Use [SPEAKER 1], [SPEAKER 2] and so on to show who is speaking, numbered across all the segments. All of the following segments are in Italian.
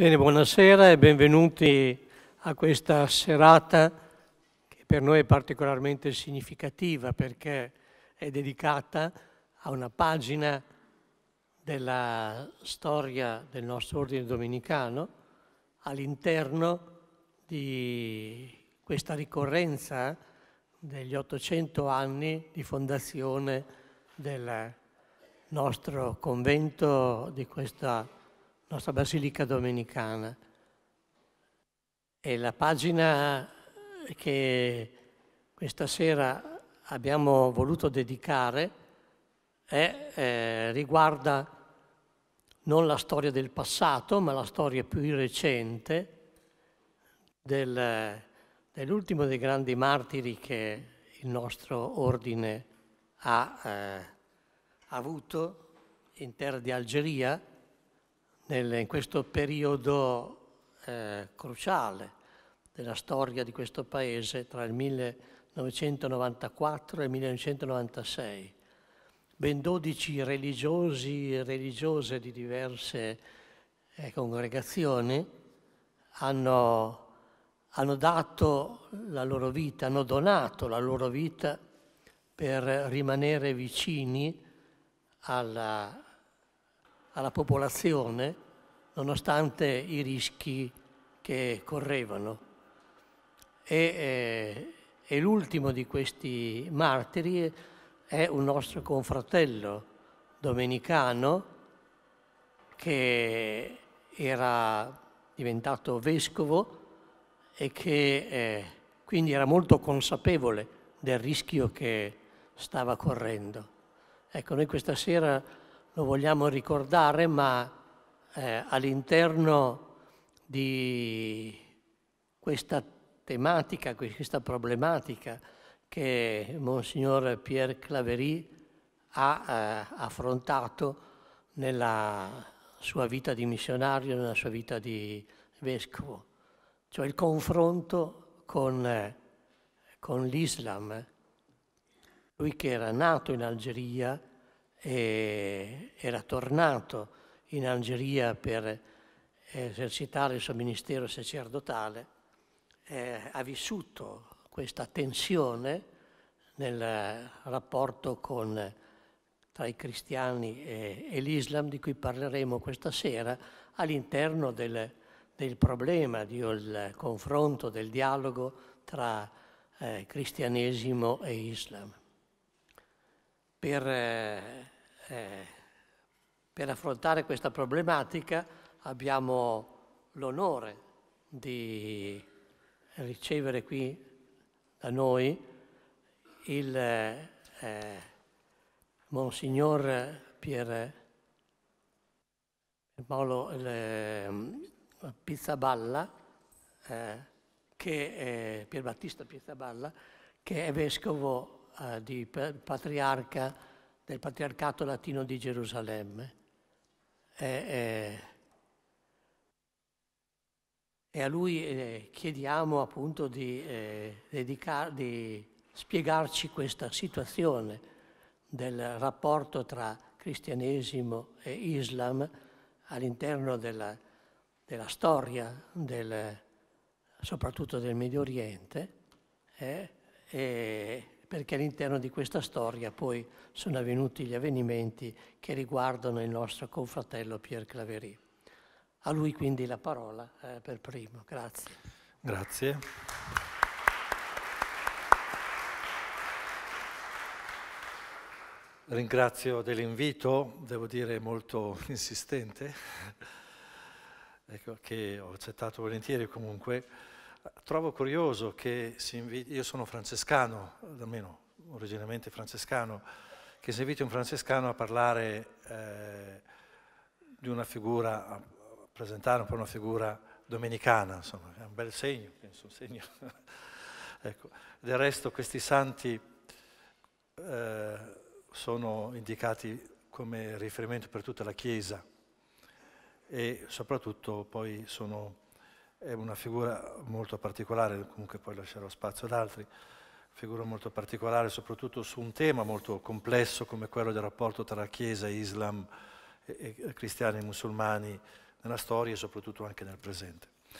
[SPEAKER 1] Bene, buonasera e benvenuti a questa serata che per noi è particolarmente significativa perché è dedicata a una pagina della storia del nostro ordine domenicano all'interno di questa ricorrenza degli 800 anni di fondazione del nostro convento, di questa nostra Basilica Domenicana. E la pagina che questa sera abbiamo voluto dedicare è, eh, riguarda non la storia del passato, ma la storia più recente del, dell'ultimo dei grandi martiri che il nostro ordine ha eh, avuto in terra di Algeria, nel, in questo periodo eh, cruciale della storia di questo paese tra il 1994 e il 1996. Ben 12 religiosi e religiose di diverse eh, congregazioni hanno, hanno dato la loro vita, hanno donato la loro vita per rimanere vicini alla, alla popolazione nonostante i rischi che correvano. E, eh, e l'ultimo di questi martiri è un nostro confratello domenicano che era diventato vescovo e che eh, quindi era molto consapevole del rischio che stava correndo. Ecco, noi questa sera lo vogliamo ricordare, ma eh, all'interno di questa tematica, questa problematica che Monsignor Pierre Claverie ha eh, affrontato nella sua vita di missionario, nella sua vita di vescovo, cioè il confronto con, eh, con l'Islam. Lui che era nato in Algeria, era tornato in Algeria per esercitare il suo ministero sacerdotale, eh, ha vissuto questa tensione nel rapporto con, tra i cristiani e, e, l'Islam, di cui parleremo questa sera, all'interno del, del problema, del confronto, del dialogo tra eh, cristianesimo e Islam per, eh, eh, per affrontare questa problematica abbiamo l'onore di ricevere qui da noi il eh, eh Monsignor Pier Paolo eh, Pizzaballa, eh, che è, Pier Battista Pizzaballa, che è vescovo eh, di patriarca del patriarcato latino di Gerusalemme. E, e, e a lui eh, chiediamo appunto di, eh, dedicar, di spiegarci questa situazione del rapporto tra cristianesimo e islam all'interno della, della storia, del, soprattutto del Medio Oriente, eh, e perché all'interno di questa storia poi sono avvenuti gli avvenimenti che riguardano il nostro confratello Pierre Claverie. A lui quindi la parola eh, per primo. Grazie.
[SPEAKER 2] Grazie. Ringrazio dell'invito, devo dire molto insistente, ecco, che ho accettato volentieri comunque trovo curioso che si inviti, io sono francescano, almeno originariamente francescano, che si inviti un francescano a parlare eh, di una figura, a presentare un po' una figura domenicana, insomma, è un bel segno, penso, un segno. ecco. Del resto questi santi eh, sono indicati come riferimento per tutta la Chiesa e soprattutto poi sono è una figura molto particolare, comunque poi lascerò spazio ad altri, figura molto particolare soprattutto su un tema molto complesso come quello del rapporto tra Chiesa, Islam, e, e cristiani e musulmani nella storia e soprattutto anche nel presente. Nel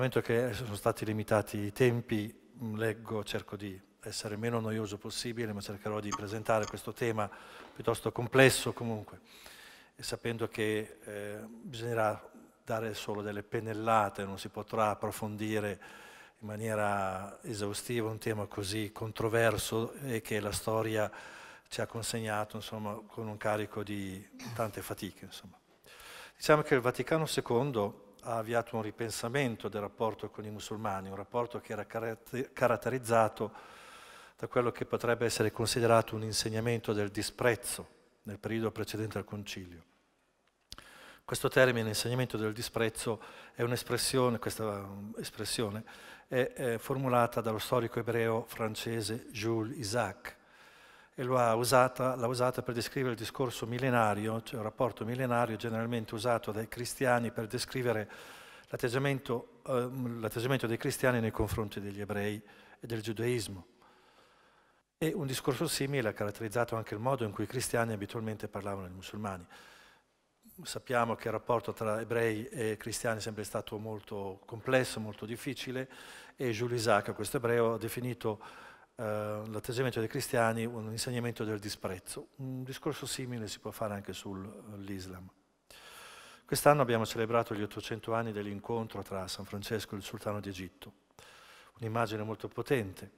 [SPEAKER 2] momento che sono stati limitati i tempi, mm, leggo, cerco di essere meno noioso possibile, ma cercherò di presentare questo tema piuttosto complesso comunque, sapendo che eh, bisognerà dare solo delle pennellate, non si potrà approfondire in maniera esaustiva un tema così controverso e che la storia ci ha consegnato insomma, con un carico di tante fatiche. Insomma. Diciamo che il Vaticano II ha avviato un ripensamento del rapporto con i musulmani, un rapporto che era caratterizzato da quello che potrebbe essere considerato un insegnamento del disprezzo nel periodo precedente al concilio. Questo termine, insegnamento del disprezzo, è un'espressione, questa espressione, è, è formulata dallo storico ebreo francese Jules Isaac e l'ha usata, usata, per descrivere il discorso millenario, cioè il rapporto millenario generalmente usato dai cristiani per descrivere l'atteggiamento, eh, dei cristiani nei confronti degli ebrei e del giudaismo. E un discorso simile ha caratterizzato anche il modo in cui i cristiani abitualmente parlavano ai musulmani sappiamo che il rapporto tra ebrei e cristiani è sempre stato molto complesso, molto difficile e Jules Isaac, questo ebreo, ha definito eh, l'atteggiamento dei cristiani un insegnamento del disprezzo. Un discorso simile si può fare anche sull'Islam. Quest'anno abbiamo celebrato gli 800 anni dell'incontro tra San Francesco e il Sultano d'Egitto, un'immagine molto potente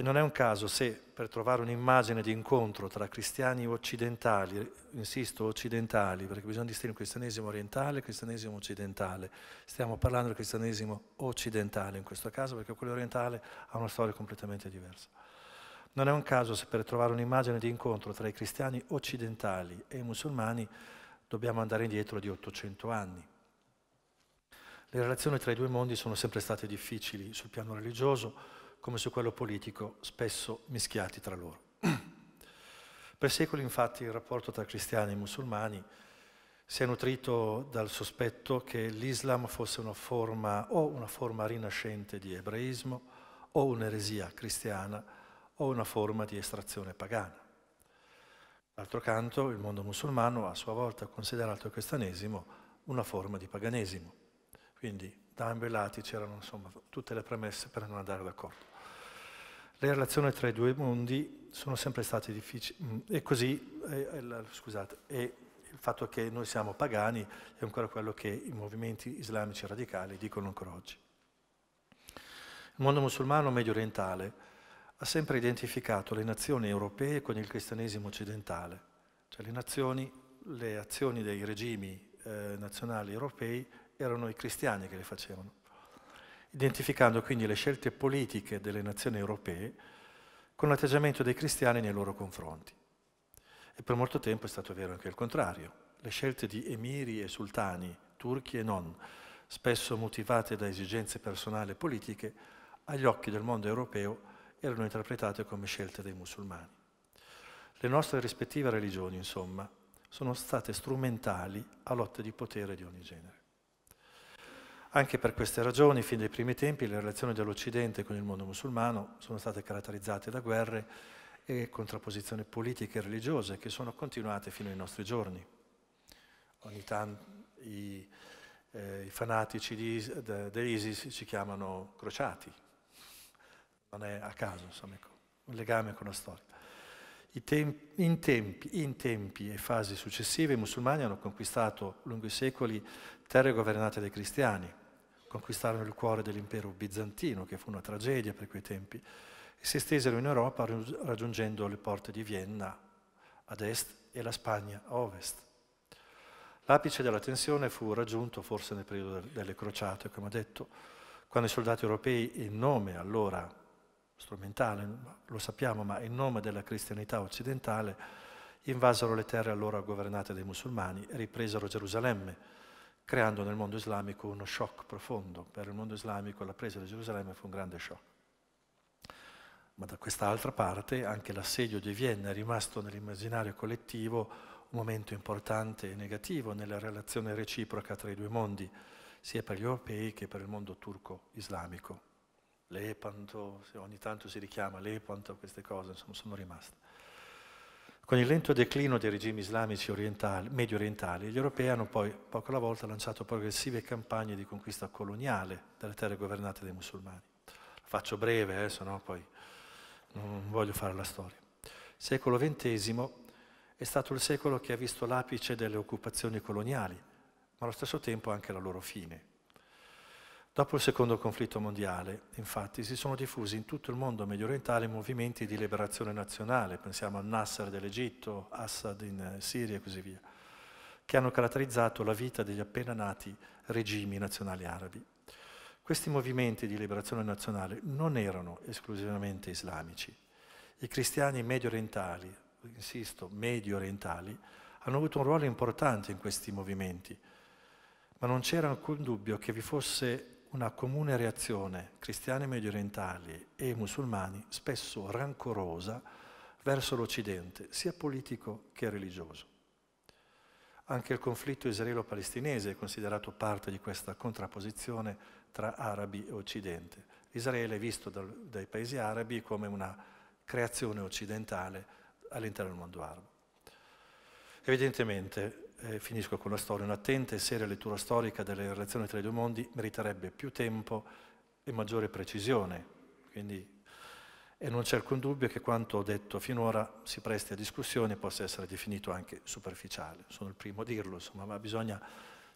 [SPEAKER 2] e non è un caso se per trovare un'immagine di incontro tra cristiani occidentali, insisto occidentali, perché bisogna distinguere il cristianesimo orientale e il cristianesimo occidentale, stiamo parlando del cristianesimo occidentale in questo caso perché quello orientale ha una storia completamente diversa. Non è un caso se per trovare un'immagine di incontro tra i cristiani occidentali e i musulmani dobbiamo andare indietro di 800 anni. Le relazioni tra i due mondi sono sempre state difficili sul piano religioso, come su quello politico, spesso mischiati tra loro. per secoli infatti il rapporto tra cristiani e musulmani si è nutrito dal sospetto che l'Islam fosse una forma o una forma rinascente di ebraismo o un'eresia cristiana o una forma di estrazione pagana. D'altro canto, il mondo musulmano a sua volta ha considerato il cristianesimo una forma di paganesimo. Quindi da ambe lati c'erano insomma tutte le premesse per non andare d'accordo. Le relazioni tra i due mondi sono sempre state difficili mm, e così, eh, eh, scusate, e il fatto che noi siamo pagani è ancora quello che i movimenti islamici radicali dicono ancora oggi. Il mondo musulmano medio orientale ha sempre identificato le nazioni europee con il cristianesimo occidentale, cioè le, nazioni, le azioni dei regimi eh, nazionali europei erano i cristiani che le facevano, identificando quindi le scelte politiche delle nazioni europee con l'atteggiamento dei cristiani nei loro confronti. E per molto tempo è stato vero anche il contrario. Le scelte di emiri e sultani, turchi e non, spesso motivate da esigenze personali e politiche, agli occhi del mondo europeo erano interpretate come scelte dei musulmani. Le nostre rispettive religioni, insomma, sono state strumentali a lotte di potere di ogni genere. Anche per queste ragioni, fin dai primi tempi, le relazioni dell'Occidente con il mondo musulmano sono state caratterizzate da guerre e contrapposizioni politiche e religiose che sono continuate fino ai nostri giorni. Ogni tanto i, eh, i fanatici dell'ISIS ci chiamano crociati, non è a caso, insomma, è ecco, un legame con la storia. Tempi, in, tempi, in tempi e fasi successive i musulmani hanno conquistato lungo i secoli terre governate dai cristiani, conquistarono il cuore dell'impero bizantino, che fu una tragedia per quei tempi, e si estesero in Europa raggiungendo le porte di Vienna ad est e la Spagna a ovest. L'apice della tensione fu raggiunto forse nel periodo delle crociate, come ho detto, quando i soldati europei, in nome allora strumentale, lo sappiamo, ma in nome della cristianità occidentale, invasero le terre allora governate dai musulmani e ripresero Gerusalemme, creando nel mondo islamico uno shock profondo. Per il mondo islamico la presa di Gerusalemme fu un grande shock. Ma da quest'altra parte anche l'assedio di Vienna è rimasto nell'immaginario collettivo un momento importante e negativo nella relazione reciproca tra i due mondi, sia per gli europei che per il mondo turco-islamico. Lepanto, ogni tanto si richiama Lepanto, queste cose insomma, sono rimaste. Con il lento declino dei regimi islamici orientali, medio orientali, gli europei hanno poi, poco alla volta, lanciato progressive campagne di conquista coloniale delle terre governate dai musulmani. faccio breve, eh, sennò poi non voglio fare la storia. Il secolo XX è stato il secolo che ha visto l'apice delle occupazioni coloniali, ma allo stesso tempo anche la loro fine. Dopo il secondo conflitto mondiale, infatti, si sono diffusi in tutto il mondo medio orientale movimenti di liberazione nazionale, pensiamo a Nasser dell'Egitto, Assad in eh, Siria e così via, che hanno caratterizzato la vita degli appena nati regimi nazionali arabi. Questi movimenti di liberazione nazionale non erano esclusivamente islamici. I cristiani medio orientali, insisto, medio orientali, hanno avuto un ruolo importante in questi movimenti, ma non c'era alcun dubbio che vi fosse una comune reazione cristiani medio orientali e musulmani, spesso rancorosa, verso l'Occidente, sia politico che religioso. Anche il conflitto israelo-palestinese è considerato parte di questa contrapposizione tra arabi e Occidente. Israele è visto dal, dai paesi arabi come una creazione occidentale all'interno del mondo arabo. Evidentemente eh, finisco con la storia, un'attenta e seria lettura storica delle relazioni tra i due mondi meriterebbe più tempo e maggiore precisione. Quindi, e non c'è alcun dubbio che quanto ho detto finora si presti a discussione e possa essere definito anche superficiale. Sono il primo a dirlo, insomma, ma bisogna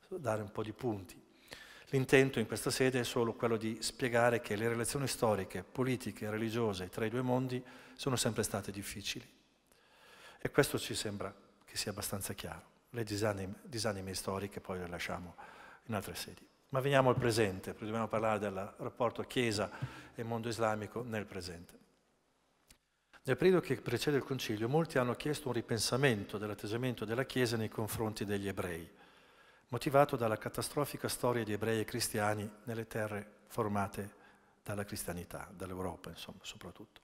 [SPEAKER 2] dare un po' di punti. L'intento in questa sede è solo quello di spiegare che le relazioni storiche, politiche e religiose tra i due mondi sono sempre state difficili. E questo ci sembra che sia abbastanza chiaro le disanime, disanime storiche poi le lasciamo in altre sedi. Ma veniamo al presente, perché dobbiamo parlare del rapporto Chiesa e mondo islamico nel presente. Nel periodo che precede il Concilio, molti hanno chiesto un ripensamento dell'atteggiamento della Chiesa nei confronti degli ebrei, motivato dalla catastrofica storia di ebrei e cristiani nelle terre formate dalla cristianità, dall'Europa insomma, soprattutto.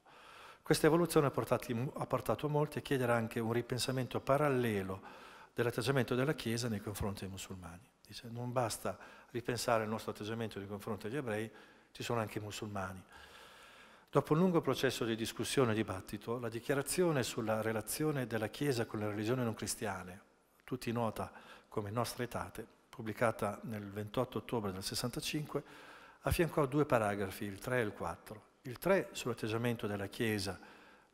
[SPEAKER 2] Questa evoluzione ha portato, ha portato molti a chiedere anche un ripensamento parallelo dell'atteggiamento della Chiesa nei confronti dei musulmani. Dice, non basta ripensare il nostro atteggiamento nei confronti degli ebrei, ci sono anche i musulmani. Dopo un lungo processo di discussione e dibattito, la dichiarazione sulla relazione della Chiesa con le religioni non cristiane, tutti nota come Nostra Etate, pubblicata nel 28 ottobre del 65, affiancò due paragrafi, il 3 e il 4. Il 3 sull'atteggiamento della Chiesa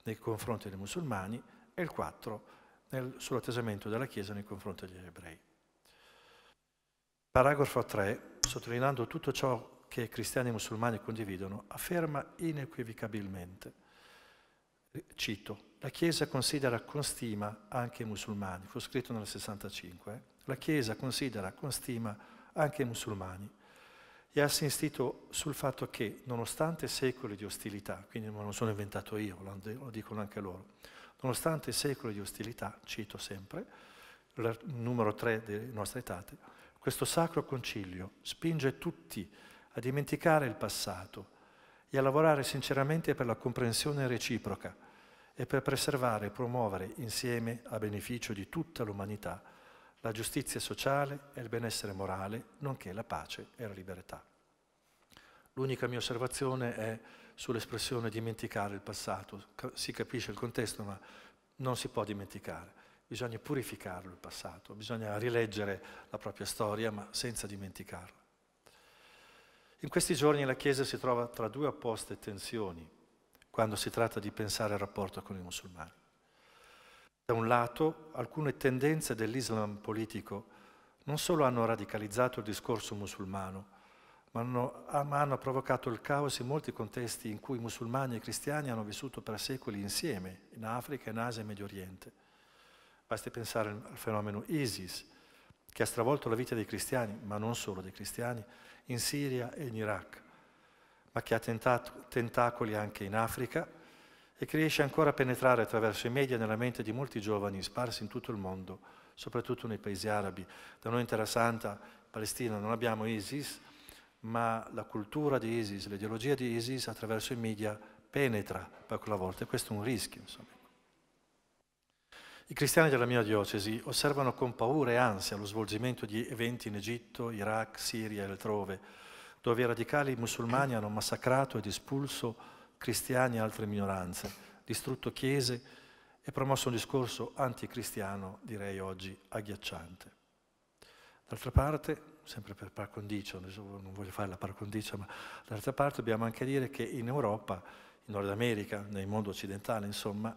[SPEAKER 2] nei confronti dei musulmani e il 4 sull'atteggiamento nel, sull'attesamento della Chiesa nei confronti degli ebrei. Paragrafo 3, sottolineando tutto ciò che cristiani e musulmani condividono, afferma inequivocabilmente, cito, la Chiesa considera con stima anche i musulmani, fu scritto nel 65, eh? la Chiesa considera con stima anche i musulmani e ha insistito sul fatto che, nonostante secoli di ostilità, quindi non lo sono inventato io, lo dicono anche loro, Nonostante i secoli di ostilità, cito sempre, il numero 3 delle nostre etate, questo sacro concilio spinge tutti a dimenticare il passato e a lavorare sinceramente per la comprensione reciproca e per preservare e promuovere insieme a beneficio di tutta l'umanità la giustizia sociale e il benessere morale, nonché la pace e la libertà. L'unica mia osservazione è sull'espressione dimenticare il passato. Si capisce il contesto, ma non si può dimenticare. Bisogna purificarlo il passato, bisogna rileggere la propria storia, ma senza dimenticarla. In questi giorni la Chiesa si trova tra due opposte tensioni quando si tratta di pensare al rapporto con i musulmani. Da un lato, alcune tendenze dell'Islam politico non solo hanno radicalizzato il discorso musulmano, ma hanno, ah, ma hanno provocato il caos in molti contesti in cui musulmani e cristiani hanno vissuto per secoli insieme, in Africa, in Asia e in Medio Oriente. Basti pensare al fenomeno ISIS, che ha stravolto la vita dei cristiani, ma non solo dei cristiani, in Siria e in Iraq, ma che ha tentato, tentacoli anche in Africa e che riesce ancora a penetrare attraverso i media nella mente di molti giovani sparsi in tutto il mondo, soprattutto nei paesi arabi. Da noi in Terra Santa, Palestina, non abbiamo ISIS, ma la cultura di ISIS, l'ideologia di ISIS attraverso i media penetra per quella volta e questo è un rischio. Insomma. I cristiani della mia diocesi osservano con paura e ansia lo svolgimento di eventi in Egitto, Iraq, Siria e altrove, dove i radicali musulmani hanno massacrato ed espulso cristiani e altre minoranze, distrutto chiese e promosso un discorso anticristiano, direi oggi, agghiacciante. D'altra parte, sempre per par condicio, non voglio fare la par condicio, ma d'altra parte dobbiamo anche dire che in Europa, in Nord America, nel mondo occidentale, insomma,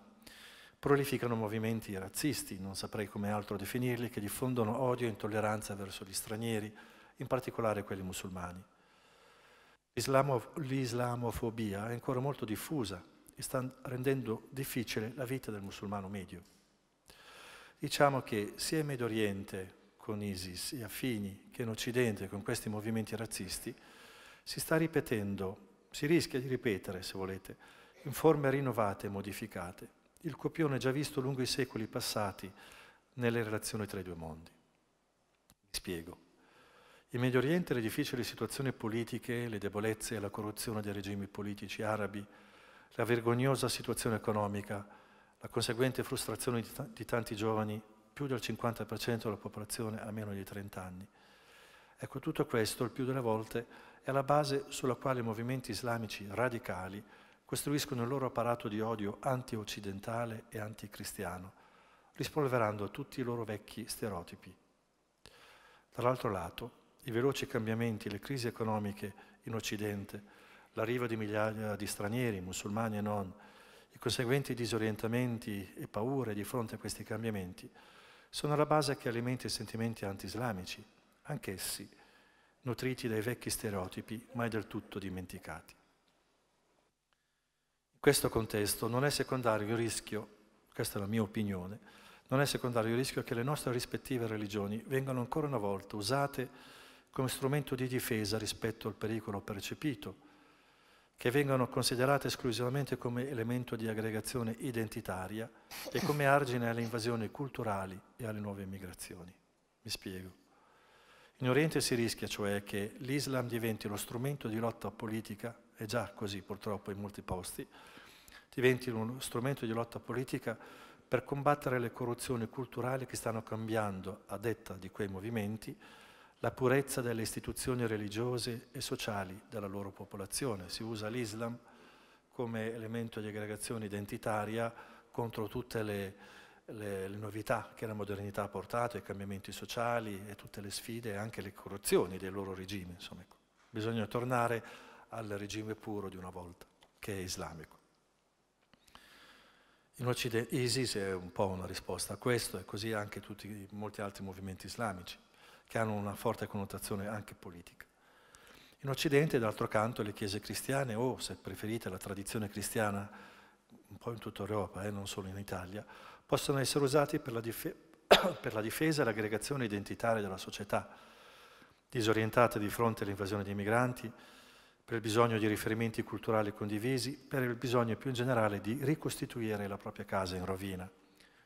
[SPEAKER 2] prolificano movimenti razzisti, non saprei come altro definirli, che diffondono odio e intolleranza verso gli stranieri, in particolare quelli musulmani. L'islamofobia è ancora molto diffusa e sta rendendo difficile la vita del musulmano medio. Diciamo che sia in Medio Oriente con ISIS e affini che in Occidente con questi movimenti razzisti si sta ripetendo, si rischia di ripetere, se volete, in forme rinnovate e modificate, il copione già visto lungo i secoli passati nelle relazioni tra i due mondi. Mi spiego. In Medio Oriente le difficili situazioni politiche, le debolezze e la corruzione dei regimi politici arabi, la vergognosa situazione economica, la conseguente frustrazione di, t- di tanti giovani più del 50% della popolazione ha meno di 30 anni. Ecco, tutto questo, il più delle volte, è la base sulla quale i movimenti islamici radicali costruiscono il loro apparato di odio anti-occidentale e anticristiano, rispolverando tutti i loro vecchi stereotipi. Dall'altro lato, i veloci cambiamenti, le crisi economiche in Occidente, l'arrivo di migliaia di stranieri, musulmani e non, i conseguenti disorientamenti e paure di fronte a questi cambiamenti, sono la base che alimenta i sentimenti anti-islamici, anch'essi nutriti dai vecchi stereotipi mai del tutto dimenticati. In questo contesto non è secondario il rischio, questa è la mia opinione, non è secondario il rischio che le nostre rispettive religioni vengano ancora una volta usate come strumento di difesa rispetto al pericolo percepito, che vengono considerate esclusivamente come elemento di aggregazione identitaria e come argine alle invasioni culturali e alle nuove migrazioni. Mi spiego. In Oriente si rischia cioè che l'Islam diventi lo strumento di lotta politica, è già così purtroppo in molti posti, diventi uno strumento di lotta politica per combattere le corruzioni culturali che stanno cambiando, a detta di quei movimenti, la purezza delle istituzioni religiose e sociali della loro popolazione. Si usa l'Islam come elemento di aggregazione identitaria contro tutte le, le, le novità che la modernità ha portato, i cambiamenti sociali e tutte le sfide e anche le corruzioni del loro regime. Insomma, ecco. Bisogna tornare al regime puro di una volta, che è islamico. In Occidente ISIS è un po' una risposta a questo e così anche tutti, molti altri movimenti islamici che hanno una forte connotazione anche politica. In Occidente, d'altro canto, le chiese cristiane, o se preferite la tradizione cristiana, un po' in tutta Europa, eh, non solo in Italia, possono essere usati per la, dife- per la difesa e l'aggregazione identitaria della società, disorientata di fronte all'invasione dei migranti, per il bisogno di riferimenti culturali condivisi, per il bisogno più in generale di ricostituire la propria casa in rovina.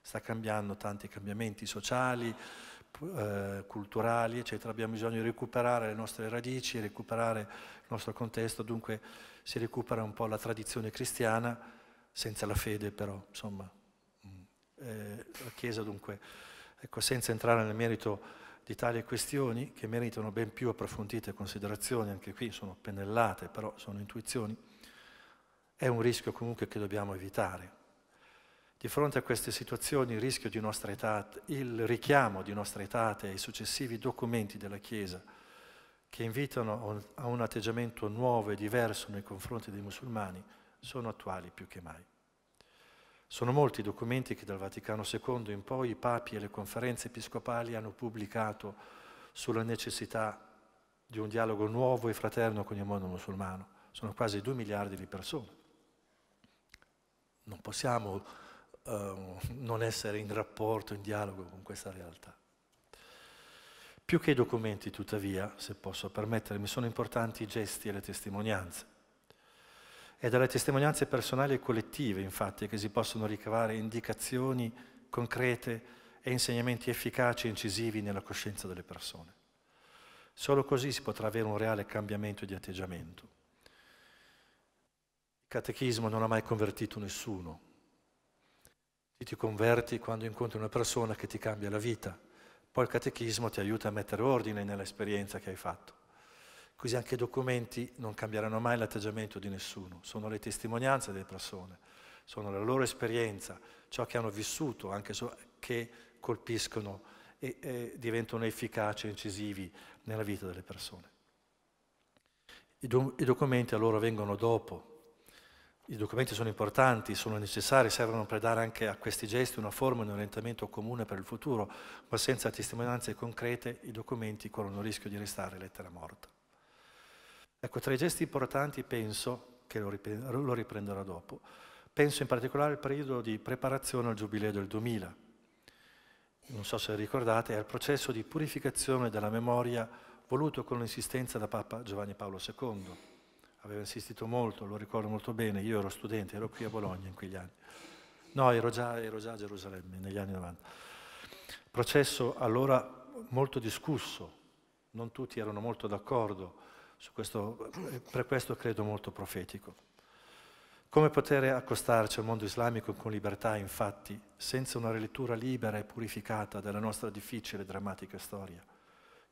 [SPEAKER 2] Sta cambiando tanti cambiamenti sociali, eh, culturali, eccetera. Abbiamo bisogno di recuperare le nostre radici, recuperare il nostro contesto, dunque si recupera un po' la tradizione cristiana, senza la fede però, insomma. Mm, eh, la Chiesa dunque, ecco, senza entrare nel merito di tali questioni, che meritano ben più approfondite considerazioni, anche qui sono pennellate, però sono intuizioni, è un rischio comunque che dobbiamo evitare. Di fronte a queste situazioni il rischio di nostra età, il richiamo di nostra età ai successivi documenti della Chiesa che invitano a un atteggiamento nuovo e diverso nei confronti dei musulmani sono attuali più che mai. Sono molti i documenti che dal Vaticano II in poi i papi e le conferenze episcopali hanno pubblicato sulla necessità di un dialogo nuovo e fraterno con il mondo musulmano. Sono quasi 2 miliardi di persone. Non possiamo Ehm, non essere in rapporto, in dialogo con questa realtà. Più che i documenti, tuttavia, se posso permettermi, sono importanti i gesti e le testimonianze. È dalle testimonianze personali e collettive, infatti, che si possono ricavare indicazioni concrete e insegnamenti efficaci e incisivi nella coscienza delle persone. Solo così si potrà avere un reale cambiamento di atteggiamento. Il catechismo non ha mai convertito nessuno, e ti converti quando incontri una persona che ti cambia la vita. Poi il catechismo ti aiuta a mettere ordine nell'esperienza che hai fatto. Così anche i documenti non cambieranno mai l'atteggiamento di nessuno, sono le testimonianze delle persone, sono la loro esperienza, ciò che hanno vissuto, anche so che colpiscono e, e diventano efficaci e incisivi nella vita delle persone. I, do- I documenti allora vengono dopo, i documenti sono importanti, sono necessari, servono per dare anche a questi gesti una forma, e un orientamento comune per il futuro, ma senza testimonianze concrete i documenti corrono il rischio di restare lettera morta. Ecco, tra i gesti importanti penso, che lo, lo riprenderò dopo, penso in particolare al periodo di preparazione al Giubileo del 2000. Non so se ricordate, è il processo di purificazione della memoria voluto con l'insistenza da Papa Giovanni Paolo II aveva insistito molto, lo ricordo molto bene, io ero studente, ero qui a Bologna in quegli anni. No, ero già, ero già a Gerusalemme negli anni 90. Processo allora molto discusso, non tutti erano molto d'accordo su questo, eh, per questo credo molto profetico. Come poter accostarci al mondo islamico con libertà, infatti, senza una rilettura libera e purificata della nostra difficile e drammatica storia?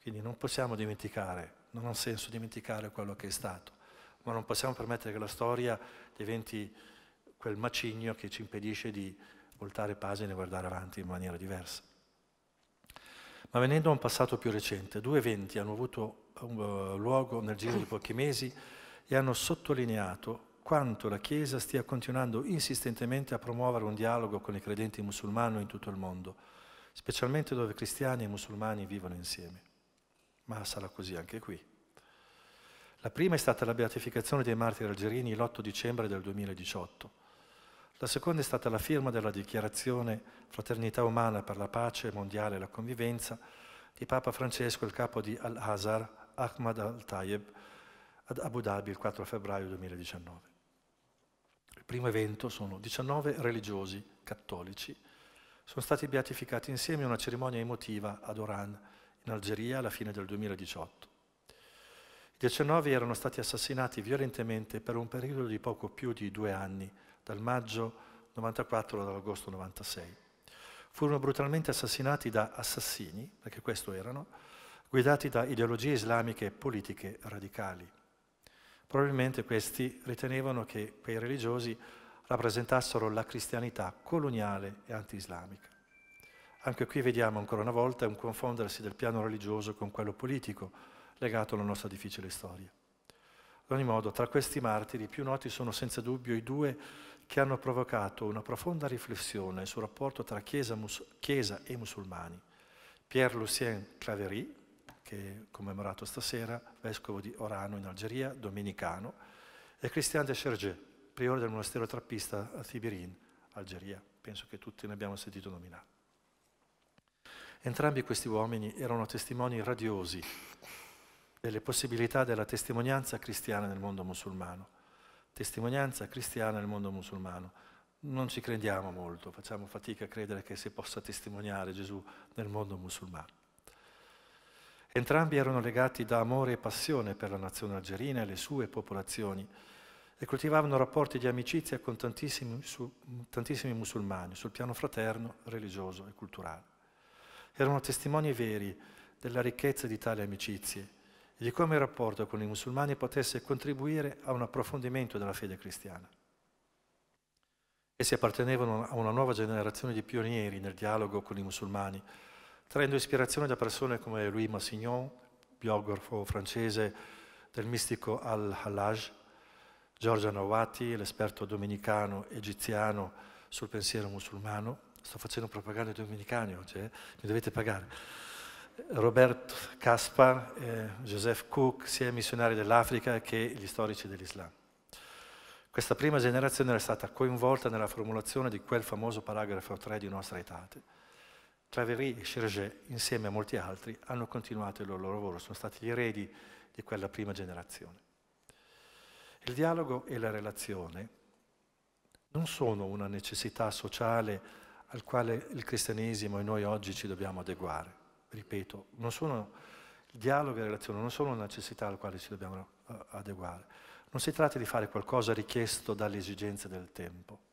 [SPEAKER 2] Quindi non possiamo dimenticare, non ha senso dimenticare quello che è stato ma non possiamo permettere che la storia diventi quel macigno che ci impedisce di voltare pagine e guardare avanti in maniera diversa. Ma venendo a un passato più recente, due eventi hanno avuto uh, luogo nel giro di pochi mesi e hanno sottolineato quanto la Chiesa stia continuando insistentemente a promuovere un dialogo con i credenti musulmani in tutto il mondo, specialmente dove cristiani e musulmani vivono insieme. Ma sarà così anche qui. La prima è stata la beatificazione dei martiri algerini l'8 dicembre del 2018. La seconda è stata la firma della dichiarazione Fraternità umana per la pace mondiale e la convivenza di Papa Francesco, il capo di Al-Azhar, Ahmad al-Tayeb, ad Abu Dhabi il 4 febbraio 2019. Il primo evento sono 19 religiosi cattolici. Sono stati beatificati insieme a una cerimonia emotiva ad Oran, in Algeria, alla fine del 2018. 19 erano stati assassinati violentemente per un periodo di poco più di due anni, dal maggio 94 all'agosto 96. Furono brutalmente assassinati da assassini, perché questo erano, guidati da ideologie islamiche e politiche radicali. Probabilmente questi ritenevano che quei religiosi rappresentassero la cristianità coloniale e anti-islamica. Anche qui vediamo ancora una volta un confondersi del piano religioso con quello politico, legato alla nostra difficile storia. Ad ogni modo, tra questi martiri, più noti sono senza dubbio i due che hanno provocato una profonda riflessione sul rapporto tra Chiesa, mus- chiesa e musulmani. Pierre Lucien Claverie, che è commemorato stasera, vescovo di Orano in Algeria, domenicano, e Christian de Chergé, priore del monastero trappista a Tibirin, Algeria. Penso che tutti ne abbiamo sentito nominare. Entrambi questi uomini erano testimoni radiosi delle possibilità della testimonianza cristiana nel mondo musulmano. Testimonianza cristiana nel mondo musulmano. Non ci crediamo molto, facciamo fatica a credere che si possa testimoniare Gesù nel mondo musulmano. Entrambi erano legati da amore e passione per la nazione algerina e le sue popolazioni e coltivavano rapporti di amicizia con tantissimi, su, tantissimi musulmani sul piano fraterno, religioso e culturale. Erano testimoni veri della ricchezza di tali amicizie e di come il rapporto con i musulmani potesse contribuire a un approfondimento della fede cristiana. Essi appartenevano a una nuova generazione di pionieri nel dialogo con i musulmani, traendo ispirazione da persone come Louis Massignon, biografo francese del mistico Al-Hallaj, Giorgia Nawati, l'esperto dominicano egiziano sul pensiero musulmano. Sto facendo propaganda ai dominicani oggi, eh? mi dovete pagare. Robert Kaspar, eh, Joseph Cook, sia i missionari dell'Africa che gli storici dell'Islam. Questa prima generazione era stata coinvolta nella formulazione di quel famoso paragrafo 3 di Nostra Etate. Claverie e Chergé, insieme a molti altri, hanno continuato il loro lavoro, sono stati gli eredi di quella prima generazione. Il dialogo e la relazione non sono una necessità sociale al quale il cristianesimo e noi oggi ci dobbiamo adeguare ripeto, non sono dialogo e relazione, non sono una necessità alla quale ci dobbiamo eh, adeguare. Non si tratta di fare qualcosa richiesto dalle esigenze del tempo.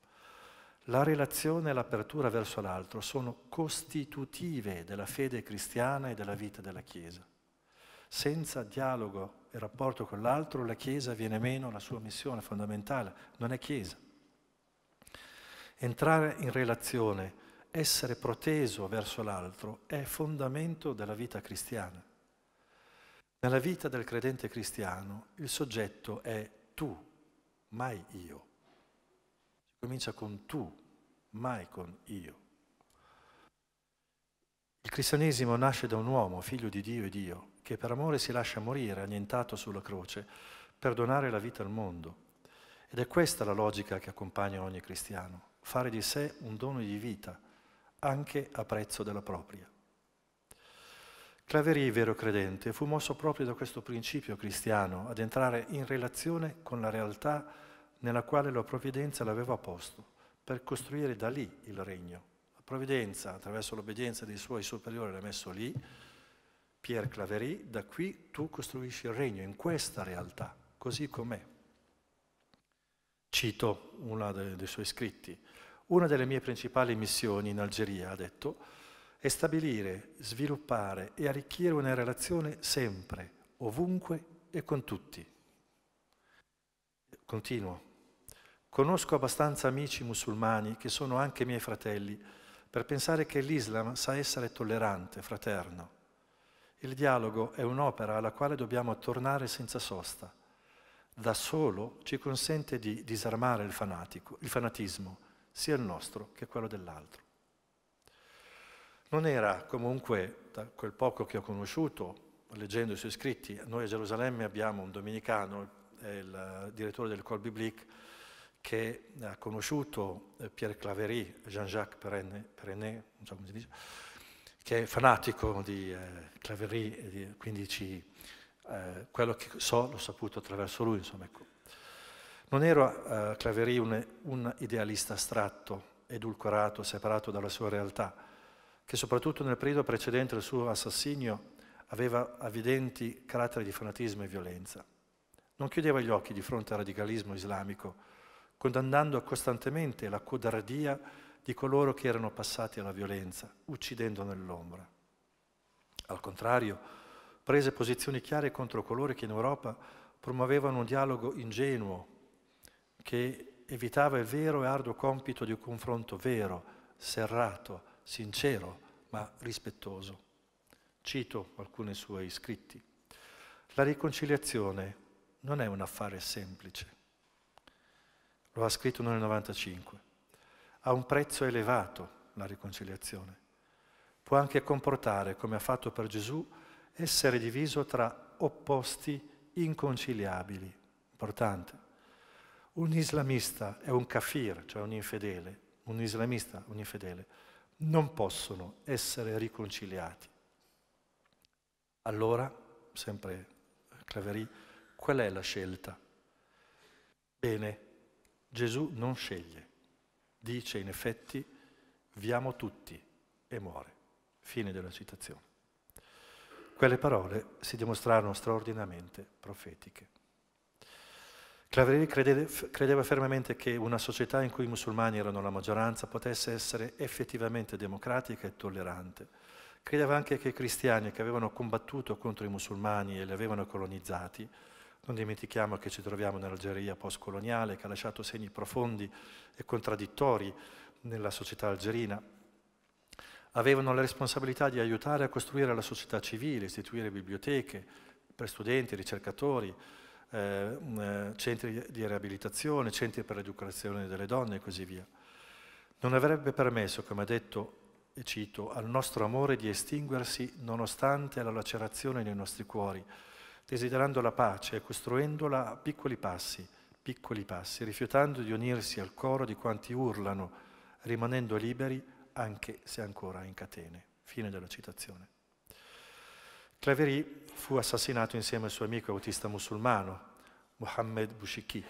[SPEAKER 2] La relazione e l'apertura verso l'altro sono costitutive della fede cristiana e della vita della Chiesa. Senza dialogo e rapporto con l'altro la Chiesa viene meno alla sua missione fondamentale, non è Chiesa. Entrare in relazione essere proteso verso l'altro è fondamento della vita cristiana. Nella vita del credente cristiano il soggetto è tu, mai io. Si comincia con tu, mai con io. Il cristianesimo nasce da un uomo, figlio di Dio e Dio, che per amore si lascia morire, annientato sulla croce, per donare la vita al mondo. Ed è questa la logica che accompagna ogni cristiano, fare di sé un dono di vita anche a prezzo della propria. Claverie, vero credente, fu mosso proprio da questo principio cristiano ad entrare in relazione con la realtà nella quale la provvidenza l'aveva posto, per costruire da lì il regno. La provvidenza, attraverso l'obbedienza dei suoi superiori, l'ha messo lì, Pierre Claverie, da qui tu costruisci il regno in questa realtà, così com'è. Cito uno dei, dei suoi scritti. Una delle mie principali missioni in Algeria, ha detto, è stabilire, sviluppare e arricchire una relazione sempre, ovunque e con tutti. Continuo. Conosco abbastanza amici musulmani che sono anche miei fratelli per pensare che l'Islam sa essere tollerante, fraterno. Il dialogo è un'opera alla quale dobbiamo tornare senza sosta. Da solo ci consente di disarmare il, fanatico, il fanatismo, sia il nostro che quello dell'altro. Non era comunque, da quel poco che ho conosciuto, leggendo i suoi scritti, noi a Gerusalemme abbiamo un domenicano, il direttore del Col Biblique, che ha conosciuto eh, Pierre Clavery, Jean-Jacques Perenne, so dice, che è fanatico di eh, Clavery, quindi ci, eh, quello che so l'ho saputo attraverso lui, insomma, ecco. Non era eh, Claverie un, un idealista astratto, edulcorato, separato dalla sua realtà, che soprattutto nel periodo precedente al suo assassinio aveva evidenti caratteri di fanatismo e violenza. Non chiudeva gli occhi di fronte al radicalismo islamico, condannando costantemente la codardia di coloro che erano passati alla violenza, uccidendo nell'ombra. Al contrario, prese posizioni chiare contro coloro che in Europa promuovevano un dialogo ingenuo, che evitava il vero e arduo compito di un confronto vero, serrato, sincero, ma rispettoso. Cito alcuni suoi scritti. La riconciliazione non è un affare semplice. Lo ha scritto nel 95. Ha un prezzo elevato la riconciliazione. Può anche comportare, come ha fatto per Gesù, essere diviso tra opposti inconciliabili. Importante un islamista e un kafir, cioè un infedele, un islamista, un infedele, non possono essere riconciliati. Allora, sempre Claverie, qual è la scelta? Bene, Gesù non sceglie, dice in effetti, vi amo tutti e muore. Fine della citazione. Quelle parole si dimostrarono straordinariamente profetiche. Claverelli credeva fermamente che una società in cui i musulmani erano la maggioranza potesse essere effettivamente democratica e tollerante. Credeva anche che i cristiani che avevano combattuto contro i musulmani e li avevano colonizzati, non dimentichiamo che ci troviamo nell'Algeria postcoloniale che ha lasciato segni profondi e contraddittori nella società algerina, avevano la responsabilità di aiutare a costruire la società civile, istituire biblioteche per studenti, ricercatori, eh, eh, centri di riabilitazione, centri per l'educazione delle donne e così via. Non avrebbe permesso, come ha detto, e cito, al nostro amore di estinguersi nonostante la lacerazione nei nostri cuori, desiderando la pace e costruendola a piccoli passi, piccoli passi, rifiutando di unirsi al coro di quanti urlano, rimanendo liberi anche se ancora in catene. Fine della citazione. Claverie fu assassinato insieme al suo amico autista musulmano, Mohammed Bouchiki.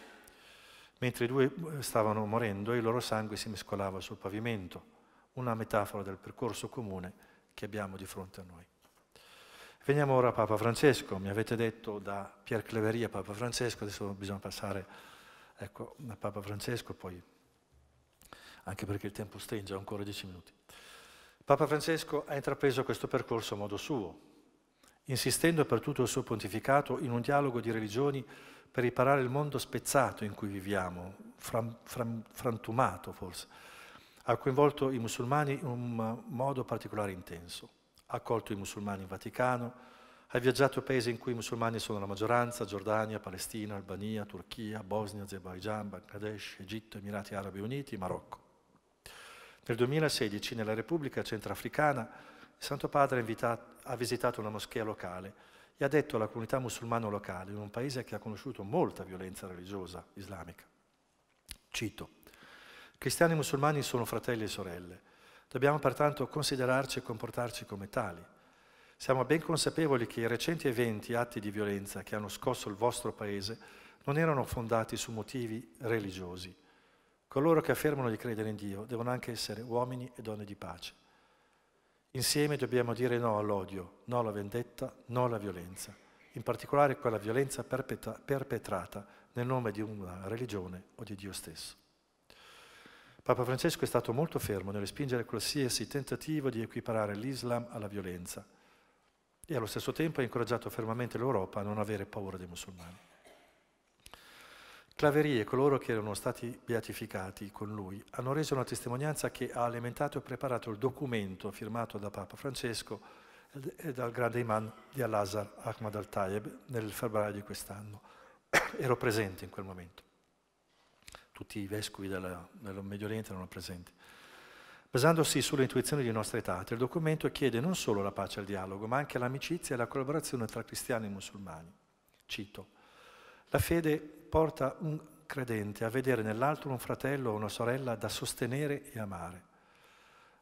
[SPEAKER 2] Mentre i due eh, stavano morendo, il loro sangue si mescolava sul pavimento, una metafora del percorso comune che abbiamo di fronte a noi. Veniamo ora a Papa Francesco. Mi avete detto da Pierre Claverie a Papa Francesco, adesso bisogna passare ecco, a Papa Francesco, poi anche perché il tempo stringe, ho ancora dieci minuti. Papa Francesco ha intrapreso questo percorso a modo suo, insistendo per tutto il suo pontificato in un dialogo di religioni per riparare il mondo spezzato in cui viviamo, fran, fran, frantumato forse. Ha coinvolto i musulmani in un modo particolare intenso. Ha accolto i musulmani in Vaticano, ha viaggiato paesi in cui i musulmani sono la maggioranza, Giordania, Palestina, Albania, Turchia, Bosnia, Azerbaijan, Bangladesh, Egitto, Emirati Arabi Uniti, Marocco. Nel 2016 nella Repubblica Centrafricana il Santo Padre ha invitato ha visitato una moschea locale e ha detto alla comunità musulmana locale, in un paese che ha conosciuto molta violenza religiosa islamica, cito, cristiani e musulmani sono fratelli e sorelle, dobbiamo pertanto considerarci e comportarci come tali. Siamo ben consapevoli che i recenti eventi e atti di violenza che hanno scosso il vostro paese non erano fondati su motivi religiosi. Coloro che affermano di credere in Dio devono anche essere uomini e donne di pace. Insieme dobbiamo dire no all'odio, no alla vendetta, no alla violenza, in particolare quella violenza perpetra perpetrata nel nome di una religione o di Dio stesso. Papa Francesco è stato molto fermo nel respingere qualsiasi tentativo di equiparare l'Islam alla violenza e allo stesso tempo ha incoraggiato fermamente l'Europa a non avere paura dei musulmani. Claverie e coloro che erano stati beatificati con lui hanno reso una testimonianza che ha alimentato e preparato il documento firmato da Papa Francesco e dal grande imam di Al-Azhar Ahmad al-Tayeb nel febbraio di quest'anno. Ero presente in quel momento. Tutti i vescovi della, del Medio Oriente erano presenti. Basandosi sulle intuizioni di nostra età, il documento chiede non solo la pace e il dialogo, ma anche l'amicizia e la collaborazione tra cristiani e musulmani. Cito, la fede porta un credente a vedere nell'altro un fratello o una sorella da sostenere e amare.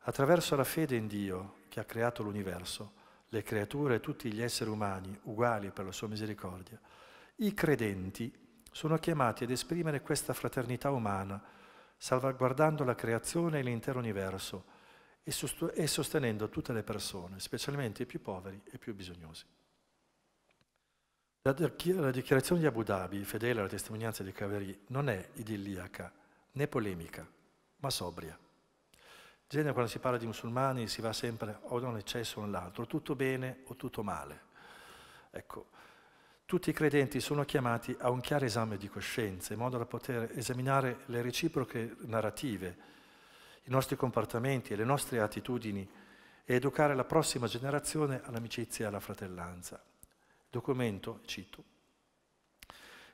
[SPEAKER 2] Attraverso la fede in Dio, che ha creato l'universo, le creature e tutti gli esseri umani, uguali per la sua misericordia, i credenti sono chiamati ad esprimere questa fraternità umana, salvaguardando la creazione e l'intero universo e sostenendo tutte le persone, specialmente i più poveri e i più bisognosi. La dichiarazione di Abu Dhabi, fedele alla testimonianza di Caveri, non è idilliaca né polemica, ma sobria. In genere quando si parla di musulmani si va sempre o da un eccesso o all'altro, tutto bene o tutto male. Ecco, tutti i credenti sono chiamati a un chiaro esame di coscienza, in modo da poter esaminare le reciproche narrative, i nostri comportamenti e le nostre attitudini e educare la prossima generazione all'amicizia e alla fratellanza documento, cito,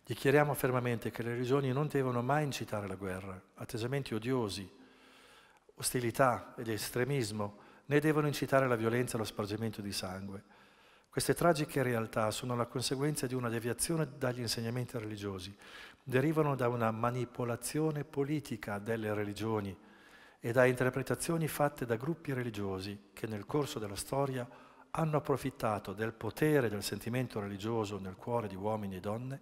[SPEAKER 2] dichiariamo fermamente che le religioni non devono mai incitare la guerra, attesamenti odiosi, ostilità ed estremismo, né devono incitare la violenza e lo spargimento di sangue. Queste tragiche realtà sono la conseguenza di una deviazione dagli insegnamenti religiosi, derivano da una manipolazione politica delle religioni e da interpretazioni fatte da gruppi religiosi che nel corso della storia hanno approfittato del potere del sentimento religioso nel cuore di uomini e donne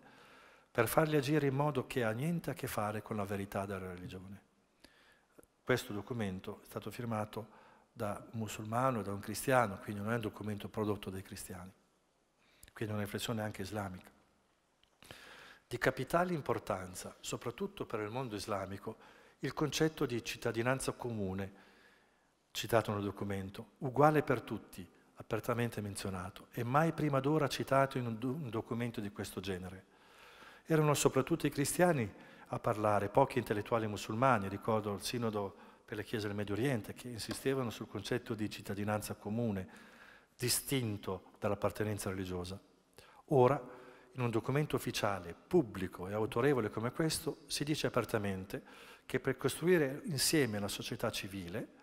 [SPEAKER 2] per farli agire in modo che ha niente a che fare con la verità della religione. Questo documento è stato firmato da un musulmano e da un cristiano, quindi non è un documento prodotto dai cristiani, quindi è una riflessione anche islamica. Di capitale importanza, soprattutto per il mondo islamico, il concetto di cittadinanza comune, citato nel documento, uguale per tutti, apertamente menzionato e mai prima d'ora citato in un, documento di questo genere. Erano soprattutto i cristiani a parlare, pochi intellettuali musulmani, ricordo il sinodo per le chiese del Medio Oriente, che insistevano sul concetto di cittadinanza comune, distinto dall'appartenenza religiosa. Ora, in un documento ufficiale, pubblico e autorevole come questo, si dice apertamente che per costruire insieme la società civile,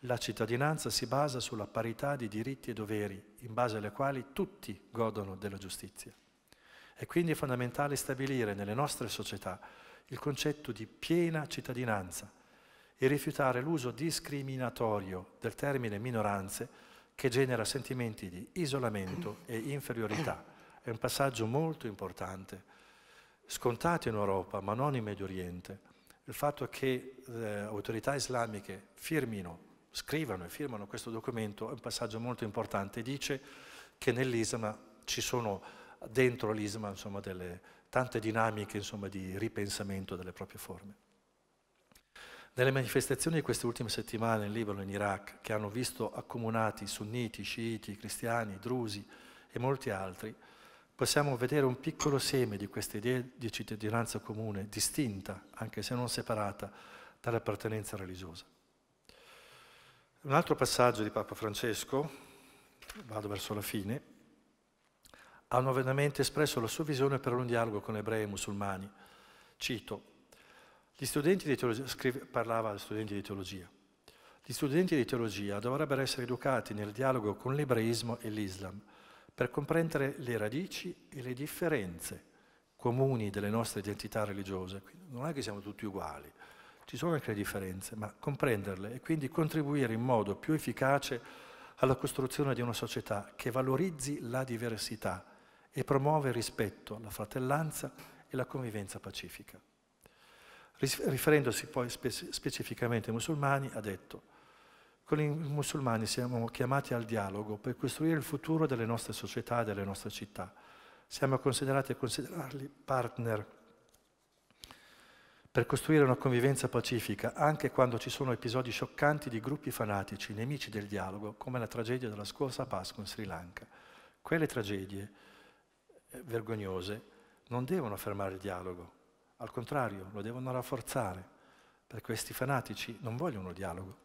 [SPEAKER 2] la cittadinanza si basa sulla parità di diritti e doveri, in base alle quali tutti godono della giustizia. È quindi fondamentale stabilire nelle nostre società il concetto di piena cittadinanza e rifiutare l'uso discriminatorio del termine minoranze che genera sentimenti di isolamento e inferiorità. È un passaggio molto importante, scontato in Europa ma non in Medio Oriente. Il fatto che eh, autorità islamiche firmino scrivono e firmano questo documento, è un passaggio molto importante, dice che nell'ISMA ci sono dentro l'ISMA insomma, delle, tante dinamiche insomma, di ripensamento delle proprie forme. Nelle manifestazioni di queste ultime settimane in Libano e in Iraq, che hanno visto accomunati sunniti, sciiti, cristiani, drusi e molti altri, possiamo vedere un piccolo seme di queste idee di cittadinanza comune, distinta, anche se non separata, dall'appartenenza religiosa. Un altro passaggio di Papa Francesco, vado verso la fine, ha nuovamente espresso la sua visione per un dialogo con ebrei e musulmani. Cito, gli studenti di teologia, scrive, parlava agli studenti di teologia, gli studenti di teologia dovrebbero essere educati nel dialogo con l'ebraismo e l'Islam per comprendere le radici e le differenze comuni delle nostre identità religiose. Quindi non è che siamo tutti uguali, ci sono anche le differenze, ma comprenderle e quindi contribuire in modo più efficace alla costruzione di una società che valorizzi la diversità e promuove il rispetto, la fratellanza e la convivenza pacifica. Riferendosi poi spe specificamente ai musulmani, ha detto con i musulmani siamo chiamati al dialogo per costruire il futuro delle nostre società e delle nostre città. Siamo considerati e considerarli partner per costruire una convivenza pacifica, anche quando ci sono episodi scioccanti di gruppi fanatici, nemici del dialogo, come la tragedia della scorsa Pasqua in Sri Lanka. Quelle tragedie eh, vergognose non devono fermare il dialogo, al contrario, lo devono rafforzare, perché questi fanatici non vogliono dialogo.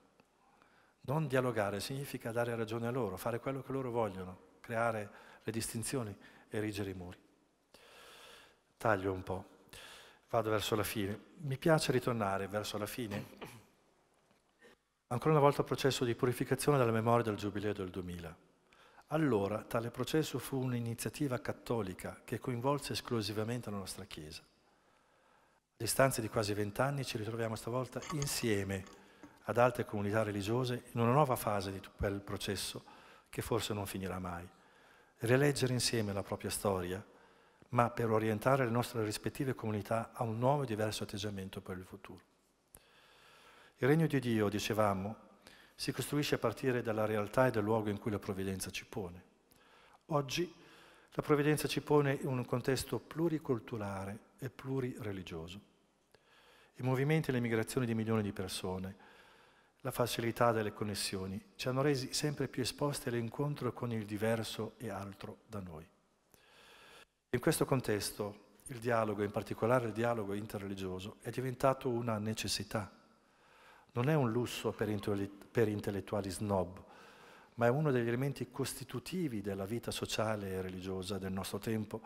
[SPEAKER 2] Non dialogare significa dare ragione a loro, fare quello che loro vogliono, creare le distinzioni, erigere i muri. Taglio un po'. Vado verso la fine. Mi piace ritornare verso la fine. Ancora una volta il processo di purificazione della memoria del Giubileo del 2000. Allora tale processo fu un'iniziativa cattolica che coinvolse esclusivamente la nostra Chiesa. A distanza di quasi vent'anni ci ritroviamo stavolta insieme ad altre comunità religiose in una nuova fase di quel processo che forse non finirà mai. Rileggere insieme la propria storia ma per orientare le nostre rispettive comunità a un nuovo e diverso atteggiamento per il futuro. Il regno di Dio, dicevamo, si costruisce a partire dalla realtà e dal luogo in cui la provvidenza ci pone. Oggi la provvidenza ci pone in un contesto pluriculturale e plurireligioso. I movimenti e le migrazioni di milioni di persone, la facilità delle connessioni ci hanno resi sempre più esposti all'incontro con il diverso e altro da noi. In questo contesto il dialogo, in particolare il dialogo interreligioso, è diventato una necessità. Non è un lusso per, intellettuali snob, ma è uno degli elementi costitutivi della vita sociale e religiosa del nostro tempo,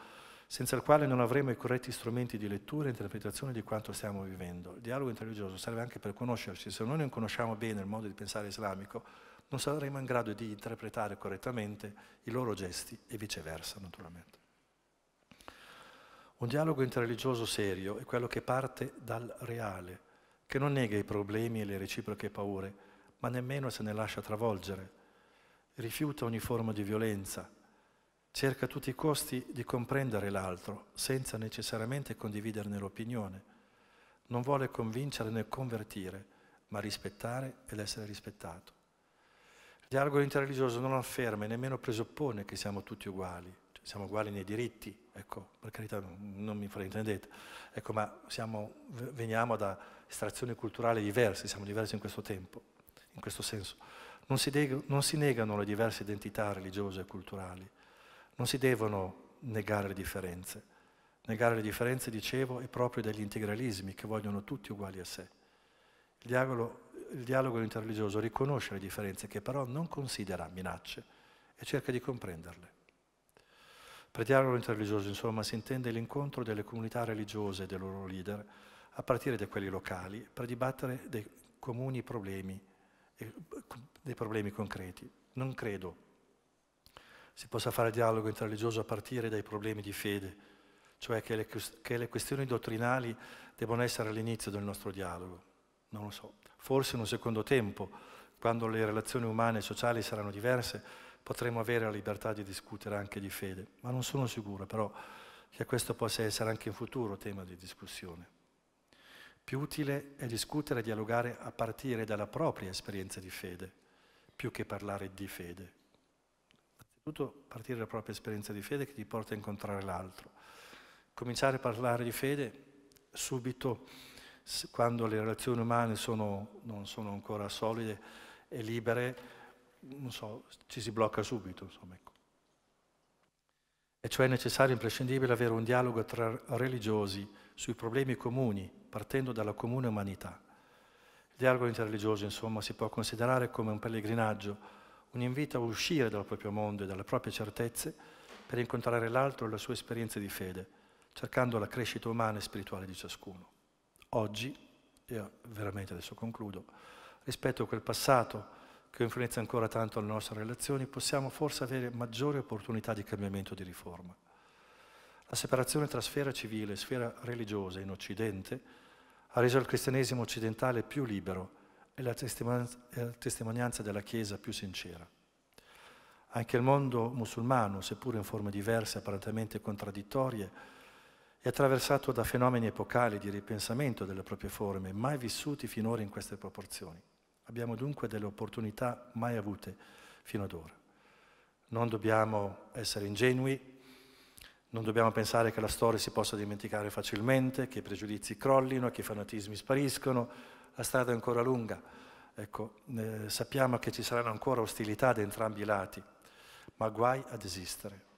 [SPEAKER 2] senza il quale non avremo i corretti strumenti di lettura e interpretazione di quanto stiamo vivendo. Il dialogo interreligioso serve anche per conoscerci, se noi non conosciamo bene il modo di pensare islamico, non saremo in grado di interpretare correttamente i loro gesti e viceversa, naturalmente. Un dialogo interreligioso serio è quello che parte dal reale, che non nega i problemi e le reciproche paure, ma nemmeno se ne lascia travolgere. Rifiuta ogni forma di violenza, cerca a tutti i costi di comprendere l'altro, senza necessariamente condividerne l'opinione. Non vuole convincere né convertire, ma rispettare ed essere rispettato. Il dialogo interreligioso non afferma e nemmeno presuppone che siamo tutti uguali, siamo uguali nei diritti, ecco, per carità non mi fraintendete, ecco, ma siamo, veniamo da estrazioni culturali diverse, siamo diversi in questo tempo, in questo senso. Non si, de- non si negano le diverse identità religiose e culturali, non si devono negare le differenze. Negare le differenze, dicevo, è proprio degli integralismi che vogliono tutti uguali a sé. Il dialogo, il dialogo interreligioso riconosce le differenze che però non considera minacce e cerca di comprenderle. Per dialogo interreligioso, insomma, si intende l'incontro delle comunità religiose e dei loro leader, a partire da quelli locali, per dibattere dei comuni problemi, dei problemi concreti. Non credo si possa fare dialogo interreligioso a partire dai problemi di fede, cioè che le, che le questioni dottrinali debbano essere all'inizio del nostro dialogo. Non lo so. Forse in un secondo tempo, quando le relazioni umane e sociali saranno diverse, potremmo avere la libertà di discutere anche di fede, ma non sono sicuro però che questo possa essere anche in futuro tema di discussione. Più utile è discutere e dialogare a partire dalla propria esperienza di fede, più che parlare di fede. Innanzitutto partire dalla propria esperienza di fede che ti porta a incontrare l'altro. Cominciare a parlare di fede subito quando le relazioni umane sono, non sono ancora solide e libere, non so, ci si blocca subito. Insomma, ecco. E cioè è necessario e imprescindibile avere un dialogo tra religiosi sui problemi comuni, partendo dalla comune umanità. Il dialogo interreligioso, insomma, si può considerare come un pellegrinaggio, un invito a uscire dal proprio mondo e dalle proprie certezze per incontrare l'altro e la sua esperienza di fede, cercando la crescita umana e spirituale di ciascuno. Oggi, e veramente adesso concludo, rispetto a quel passato, che influenza ancora tanto le nostre relazioni, possiamo forse avere maggiori opportunità di cambiamento e di riforma. La separazione tra sfera civile e sfera religiosa in Occidente ha reso il cristianesimo occidentale più libero e la testimonianza della Chiesa più sincera. Anche il mondo musulmano, seppur in forme diverse e apparentemente contraddittorie, è attraversato da fenomeni epocali di ripensamento delle proprie forme, mai vissuti finora in queste proporzioni. Abbiamo dunque delle opportunità mai avute fino ad ora. Non dobbiamo essere ingenui, non dobbiamo pensare che la storia si possa dimenticare facilmente, che i pregiudizi crollino, che i fanatismi spariscono, la strada è ancora lunga. Ecco, eh, sappiamo che ci saranno ancora ostilità da entrambi i lati, ma guai ad esistere.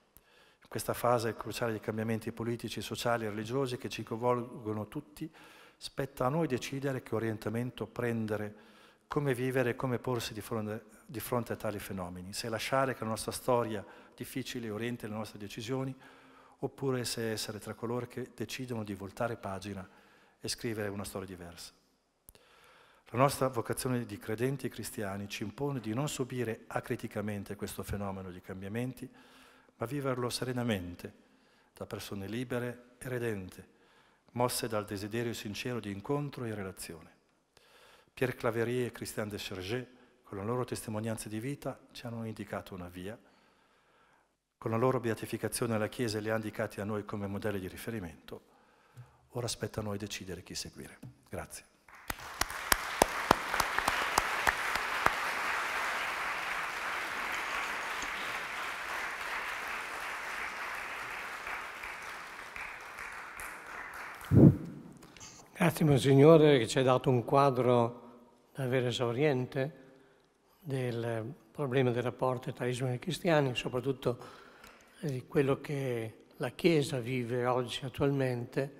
[SPEAKER 2] In questa fase cruciale dei cambiamenti politici, sociali e religiosi che ci coinvolgono tutti, spetta a noi decidere che orientamento prendere come vivere e come porsi di fronte, di fronte a tali fenomeni, se lasciare che la nostra storia difficile orienti le nostre decisioni oppure se essere tra coloro che decidono di voltare pagina e scrivere una storia diversa. La nostra vocazione di credenti cristiani ci impone di non subire acriticamente questo fenomeno di cambiamenti, ma viverlo serenamente, da persone libere e redente, mosse dal desiderio sincero di incontro e relazione. Pierre Claverie e Christian de Chergé, con la loro testimonianza di vita, ci hanno indicato una via. Con la loro beatificazione alla Chiesa le ha indicate a noi come modelli di riferimento. Ora spetta a noi decidere chi seguire. Grazie.
[SPEAKER 1] Grazie Monsignore che ci ha dato un quadro avere esauriente del problema del rapporto tra islam e cristiani, soprattutto eh, di quello che la Chiesa vive oggi attualmente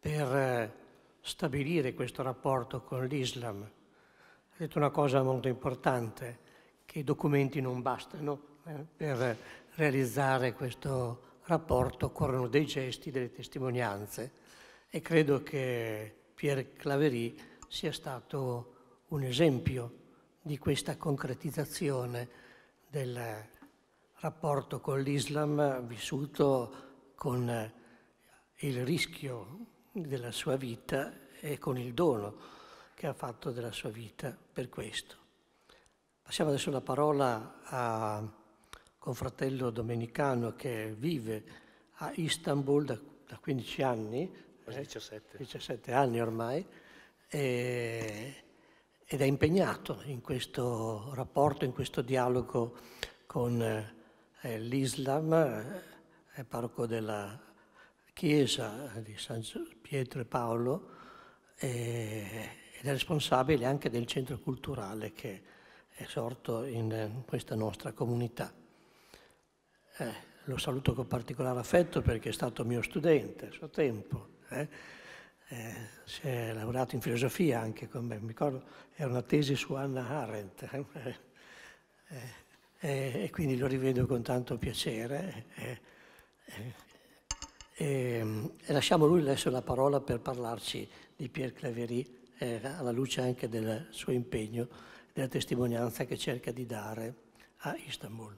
[SPEAKER 1] per eh, stabilire questo rapporto con l'Islam. Ha detto una cosa molto importante, che i documenti non bastano eh, per realizzare questo rapporto, occorrono dei gesti, delle testimonianze e credo che Pierre Claverie sia stato un esempio di questa concretizzazione del rapporto con l'Islam vissuto con il rischio della sua vita e con il dono che ha fatto della sua vita per questo. Passiamo adesso la parola a confratello domenicano che vive a Istanbul da, da 15 anni, 17. 17 anni ormai, e ed è impegnato in questo rapporto, in questo dialogo con eh, l'Islam, eh, è eh, parroco della Chiesa di San Pietro e Paolo eh, ed è responsabile anche del centro culturale che è sorto in eh, questa nostra comunità. Eh, lo saluto con particolare affetto perché è stato mio studente a suo tempo eh, si è laureato in filosofia anche con me, mi ricordo, era una tesi su Hannah Arendt. Eh, eh, eh, e quindi lo rivedo con tanto piacere. Eh, ehm, e lasciamo lui adesso la parola per parlarci di Pierre Claverie eh, alla luce anche del suo impegno, e della testimonianza che cerca di dare a Istanbul.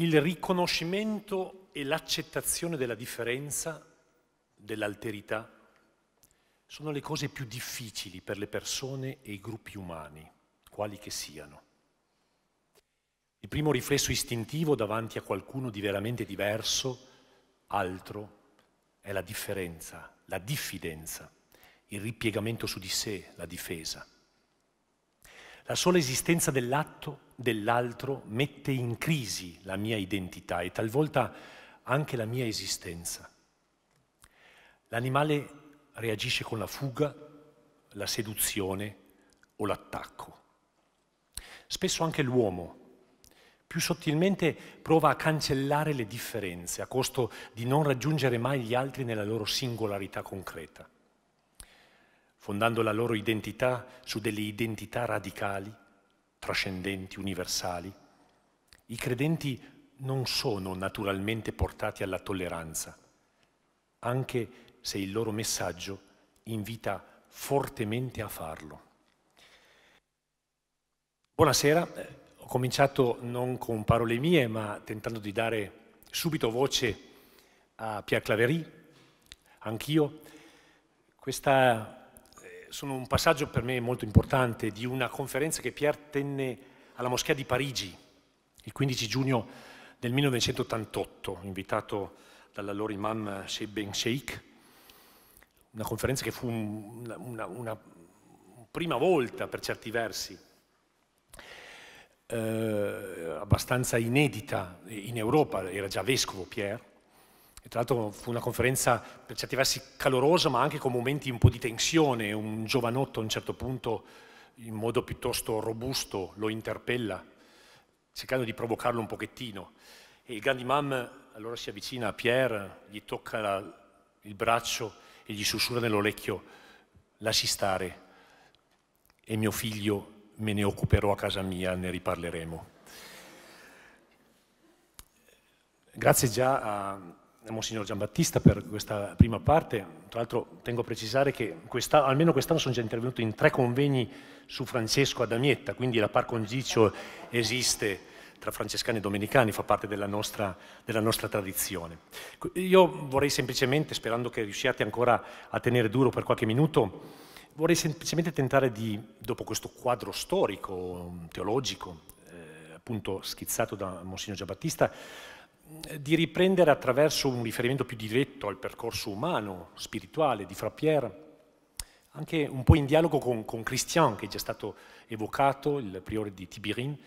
[SPEAKER 3] il riconoscimento e l'accettazione della differenza, dell'alterità, sono le cose più difficili per le persone e i gruppi umani, quali che siano. Il primo riflesso istintivo davanti a qualcuno di veramente diverso, altro, è la differenza, la diffidenza, il ripiegamento su di sé, la difesa. La sola esistenza dell'atto dell'altro mette in crisi la mia identità e talvolta anche la mia esistenza. L'animale reagisce con la fuga, la seduzione o l'attacco. Spesso anche l'uomo, più sottilmente, prova a cancellare le differenze a costo di non raggiungere mai gli altri nella loro singolarità concreta fondando la loro identità su delle identità radicali, trascendenti, universali. I credenti non sono naturalmente portati alla tolleranza, anche se il loro messaggio invita fortemente a farlo. Buonasera, eh, ho cominciato non con parole mie, ma tentando di dare subito voce a Pierre Claverie, anch'io. Questa sono un passaggio per me molto importante di una conferenza che Pierre tenne alla Moschea di Parigi il 15 giugno del 1988, invitato dall'allora imam Sheikh Ben Sheikh, una conferenza che fu una, una, una prima volta per certi versi, eh, abbastanza inedita in Europa, era già vescovo Pierre, e tra l'altro fu una conferenza per certi versi calorosa, ma anche con momenti un po' di tensione. Un giovanotto a un certo punto, in modo piuttosto robusto, lo interpella, cercando di provocarlo un pochettino. E il grande imam allora si avvicina a Pierre, gli tocca la, il braccio e gli sussurra nell'orecchio, lasci stare e mio figlio me ne occuperò a casa mia, ne riparleremo. Grazie già a, eh, Monsignor Giambattista per questa prima parte. Tra l'altro tengo a precisare che quest almeno quest'anno sono già intervenuto in tre convegni su Francesco Adamietta, quindi la par condicio esiste tra francescani e domenicani, fa parte della nostra, della nostra, tradizione. Io vorrei semplicemente, sperando che riusciate ancora a tenere duro per qualche minuto, vorrei semplicemente tentare di, dopo questo quadro storico, teologico, eh, appunto schizzato da Monsignor Giambattista, di riprendere attraverso un riferimento più diretto al percorso umano, spirituale di Frappier, anche un po' in dialogo con, con Christian, che è già stato evocato, il priore di Tibirin.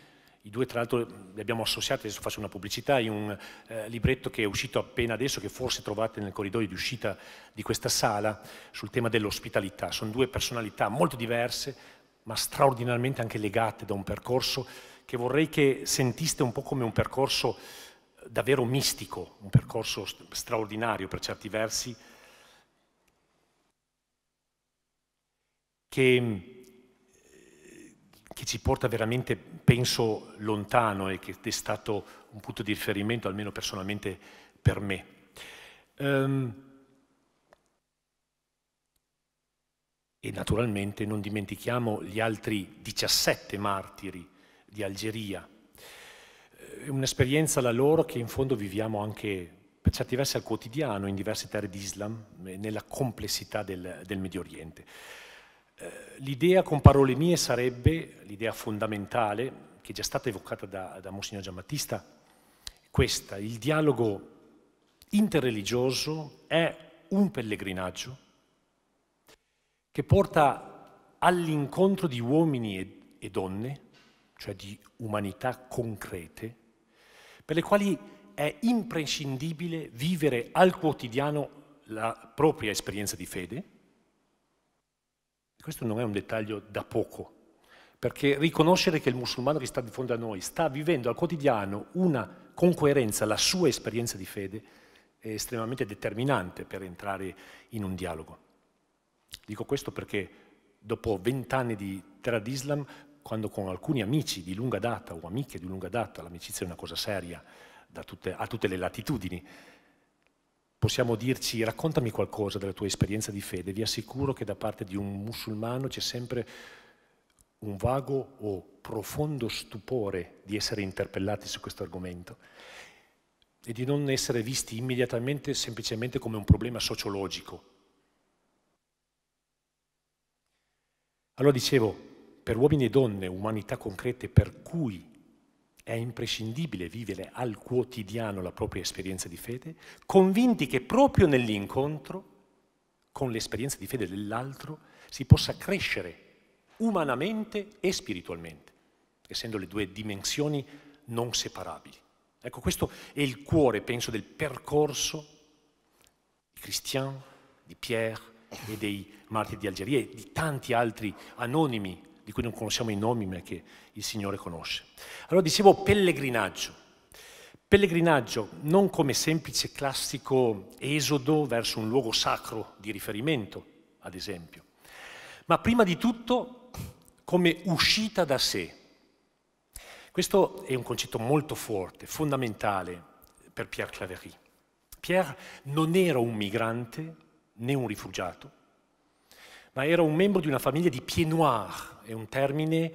[SPEAKER 3] I due, tra l'altro, li abbiamo associati, adesso faccio una pubblicità, in un eh, libretto che è uscito appena adesso, che forse trovate nel corridoio di uscita di questa sala, sul tema dell'ospitalità. Sono due personalità molto diverse, ma straordinariamente anche legate da un percorso che vorrei che sentiste un po' come un percorso davvero mistico, un percorso straordinario per certi versi, che, mm, che, ci porta veramente, penso, lontano e che è stato un punto di riferimento, almeno personalmente per me. Um, e naturalmente non dimentichiamo gli altri 17 martiri di Algeria, è un'esperienza la loro che in fondo viviamo anche per certi versi al quotidiano in diverse terre di Islam, eh, nella complessità del, del Medio Oriente. Eh, l'idea, con parole mie, sarebbe l'idea fondamentale, che è già stata evocata da, da Monsignor Giambattista, questa, il dialogo interreligioso è un pellegrinaggio che porta all'incontro di uomini e, e donne, cioè di umanità concrete, per le quali è imprescindibile vivere al quotidiano la propria esperienza di fede. Questo non è un dettaglio da poco, perché riconoscere che il musulmano che sta di fronte a noi sta vivendo al quotidiano una, con coerenza la sua esperienza di fede è estremamente determinante per entrare in un dialogo. Dico questo perché dopo vent'anni di terra d'Islam quando con alcuni amici di lunga data o amiche di lunga data, l'amicizia è una cosa seria tutte, a tutte le latitudini, possiamo dirci raccontami qualcosa della tua esperienza di fede, vi assicuro che da parte di un musulmano c'è sempre un vago o profondo stupore di essere interpellati su questo argomento e di non essere visti immediatamente semplicemente come un problema sociologico. Allora dicevo, per uomini e donne umanità concrete per cui è imprescindibile vivere al quotidiano la propria esperienza di fede, convinti che proprio nell'incontro con l'esperienza di fede dell'altro si possa crescere umanamente e spiritualmente, essendo le due dimensioni non separabili. Ecco, questo è il cuore, penso, del percorso di Christian, di Pierre e dei martiri di Algeria e di tanti altri anonimi di cui non conosciamo i nomi ma che il Signore conosce. Allora dicevo pellegrinaggio. Pellegrinaggio non come semplice classico esodo verso un luogo sacro di riferimento, ad esempio, ma prima di tutto come uscita da sé. Questo è un concetto molto forte, fondamentale per Pierre Claverie. Pierre non era un migrante né un rifugiato, ma era un membro di una famiglia di Pieds Noirs, è un termine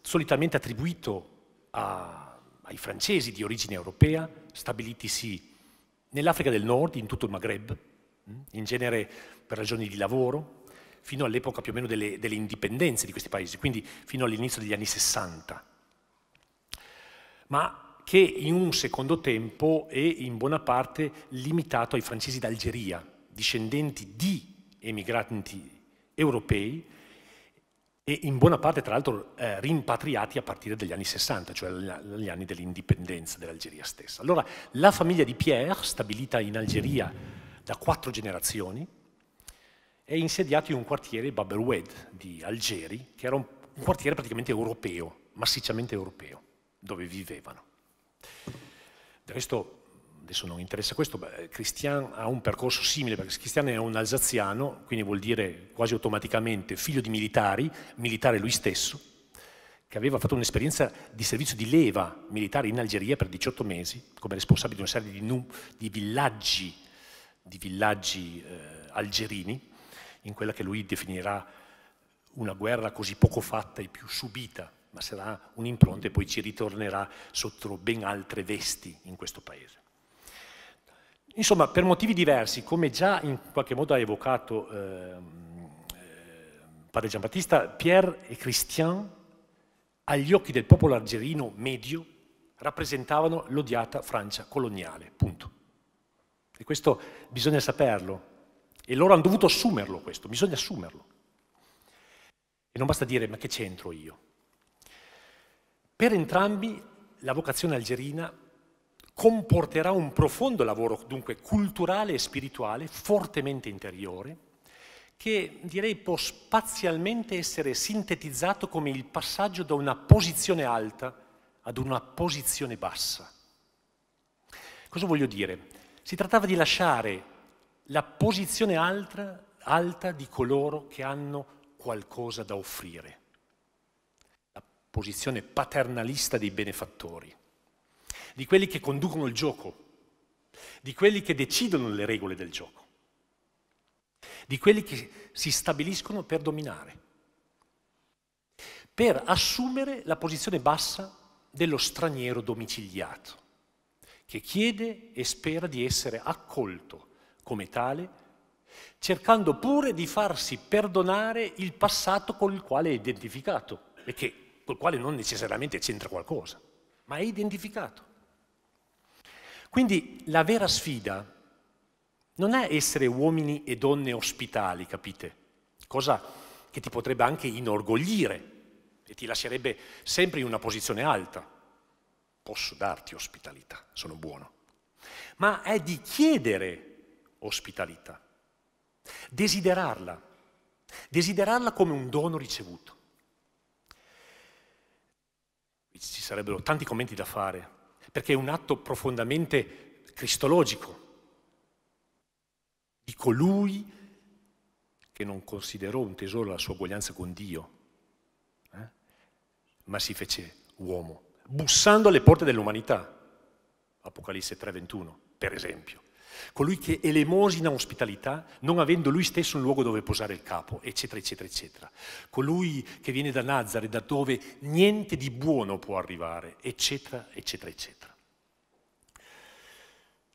[SPEAKER 3] solitamente attribuito a, ai francesi di origine europea, stabilitisi nell'Africa del Nord, in tutto il Maghreb, mm, in genere per ragioni di lavoro, fino all'epoca più o meno delle, delle indipendenze di questi paesi, quindi fino all'inizio degli anni 60, ma che in un secondo tempo è in buona parte limitato ai francesi d'Algeria, discendenti di emigranti europei e in buona parte tra l'altro eh, rimpatriati a partire dagli anni 60, cioè dagli anni dell'indipendenza dell'Algeria stessa. Allora la famiglia di Pierre, stabilita in Algeria da quattro generazioni, è insediata in un quartiere Baberoued di Algeri, che era un, un quartiere praticamente europeo, massicciamente europeo, dove vivevano. Del resto adesso non interessa questo, beh, Christian ha un percorso simile, perché Christian è un alsaziano, quindi vuol dire quasi automaticamente figlio di militari, militare lui stesso, che aveva fatto un'esperienza di servizio di leva militare in Algeria per 18 mesi, come responsabile di una serie di, nu- di villaggi, di villaggi eh, algerini, in quella che lui definirà una guerra così poco fatta e più subita, ma sarà un'impronta e poi ci ritornerà sotto ben altre vesti in questo paese. Insomma, per motivi diversi, come già in qualche modo ha evocato ehm, eh, padre Giambattista, Pierre e Christian, agli occhi del popolo algerino medio, rappresentavano l'odiata Francia coloniale, punto. E questo bisogna saperlo. E loro hanno dovuto assumerlo questo, bisogna assumerlo. E non basta dire ma che c'entro io. Per entrambi la vocazione algerina comporterà un profondo lavoro, dunque culturale e spirituale, fortemente interiore, che direi può spazialmente essere sintetizzato come il passaggio da una posizione alta ad una posizione bassa. Cosa voglio dire? Si trattava di lasciare la posizione alta, alta di coloro che hanno qualcosa da offrire, la posizione paternalista dei benefattori di quelli che conducono il gioco, di quelli che decidono le regole del gioco, di quelli che si stabiliscono per dominare, per assumere la posizione bassa dello straniero domiciliato, che chiede e spera di essere accolto come tale, cercando pure di farsi perdonare il passato col quale è identificato e che, col quale non necessariamente c'entra qualcosa, ma è identificato. Quindi la vera sfida non è essere uomini e donne ospitali, capite? Cosa che ti potrebbe anche inorgoglire e ti lascerebbe sempre in una posizione alta. Posso darti ospitalità, sono buono. Ma è di chiedere ospitalità, desiderarla, desiderarla come un dono ricevuto. Ci sarebbero tanti commenti da fare perché è un atto profondamente cristologico di colui che non considerò un tesoro la sua uguaglianza con Dio, eh? ma si fece uomo, bussando alle porte dell'umanità. Apocalisse 3:21, per esempio colui che elemosina ospitalità non avendo lui stesso un luogo dove posare il capo, eccetera, eccetera, eccetera. Colui che viene da Nazare, da dove niente di buono può arrivare, eccetera, eccetera, eccetera.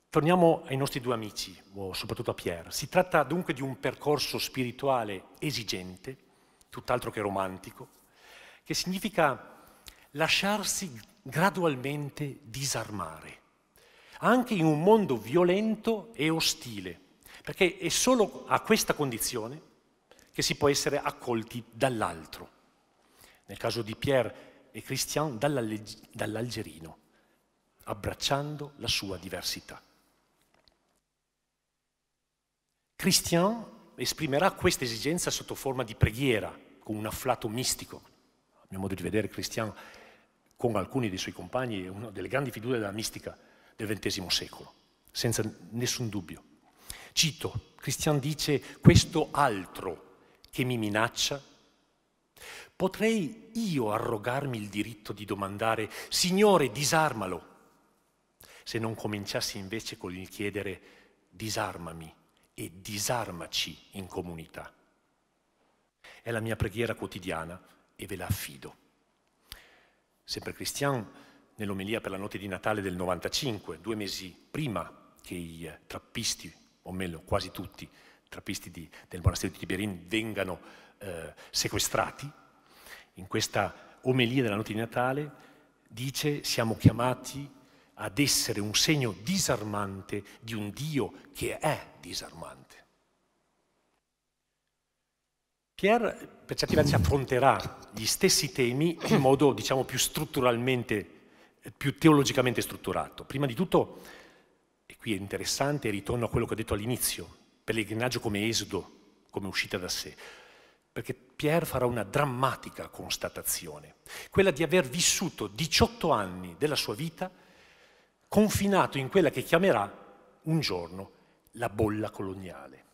[SPEAKER 3] Torniamo ai nostri due amici, o soprattutto a Pierre. Si tratta dunque di un percorso spirituale esigente, tutt'altro che romantico, che significa lasciarsi gradualmente disarmare anche in un mondo violento e ostile, perché è solo a questa condizione che si può essere accolti dall'altro. Nel caso di Pierre e Christian, dall'algerino, abbracciando la sua diversità. Christian esprimerà questa esigenza sotto forma di preghiera, con un afflato mistico. A mio modo di vedere, Christian, con alcuni dei suoi compagni, è una delle grandi figure della mistica del XX secolo, senza nessun dubbio. Cito, Christian dice, questo altro che mi minaccia, potrei io arrogarmi il diritto di domandare, Signore, disarmalo, se non cominciassi invece con il chiedere, disarmami e disarmaci in comunità. È la mia preghiera quotidiana e ve la affido. Sempre Christian nell'omelia per la notte di Natale del 95, due mesi prima che i trappisti, o meglio quasi tutti i trappisti di, del monastero di Tiberin vengano eh, sequestrati, in questa omelia della notte di Natale dice siamo chiamati ad essere un segno disarmante di un Dio che è disarmante. Pierre per certi versi affronterà gli stessi temi in modo diciamo più strutturalmente più teologicamente strutturato. Prima di tutto, e qui è interessante, ritorno a quello che ho detto all'inizio, pellegrinaggio come esodo, come uscita da sé, perché Pierre farà una drammatica constatazione, quella di aver vissuto 18 anni della sua vita confinato in quella che chiamerà un giorno la bolla coloniale.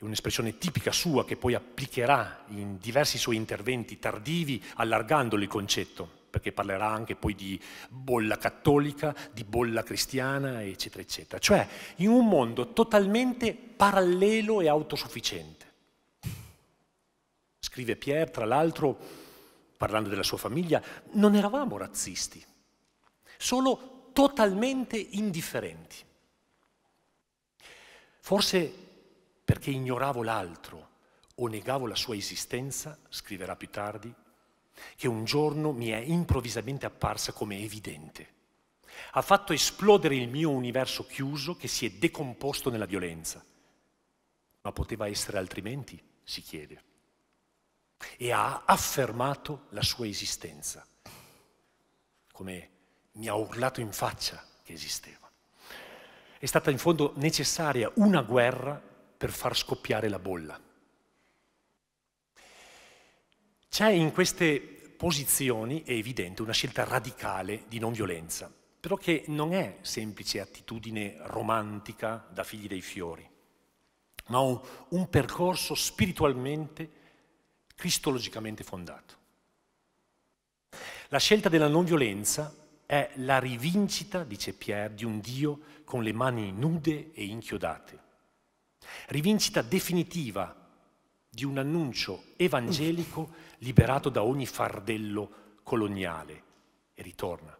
[SPEAKER 3] È un'espressione tipica sua che poi applicherà in diversi suoi interventi tardivi allargandolo il concetto perché parlerà anche poi di bolla cattolica, di bolla cristiana, eccetera, eccetera. Cioè, in un mondo totalmente parallelo e autosufficiente. Scrive Pierre, tra l'altro, parlando della sua famiglia, non eravamo razzisti, solo totalmente indifferenti. Forse perché ignoravo l'altro o negavo la sua esistenza, scriverà più tardi che un giorno mi è improvvisamente apparsa come evidente. Ha fatto esplodere il mio universo chiuso che si è decomposto nella violenza. Ma poteva essere altrimenti? si chiede. E ha affermato la sua esistenza, come mi ha urlato in faccia che esisteva. È stata in fondo necessaria una guerra per far scoppiare la bolla. C'è in queste posizioni, è evidente, una scelta radicale di non violenza, però che non è semplice attitudine romantica da figli dei fiori, ma un, percorso spiritualmente, cristologicamente fondato. La scelta della non violenza è la rivincita, dice Pierre, di un Dio con le mani nude e inchiodate. Rivincita definitiva di un annuncio evangelico liberato da ogni fardello coloniale e ritorna.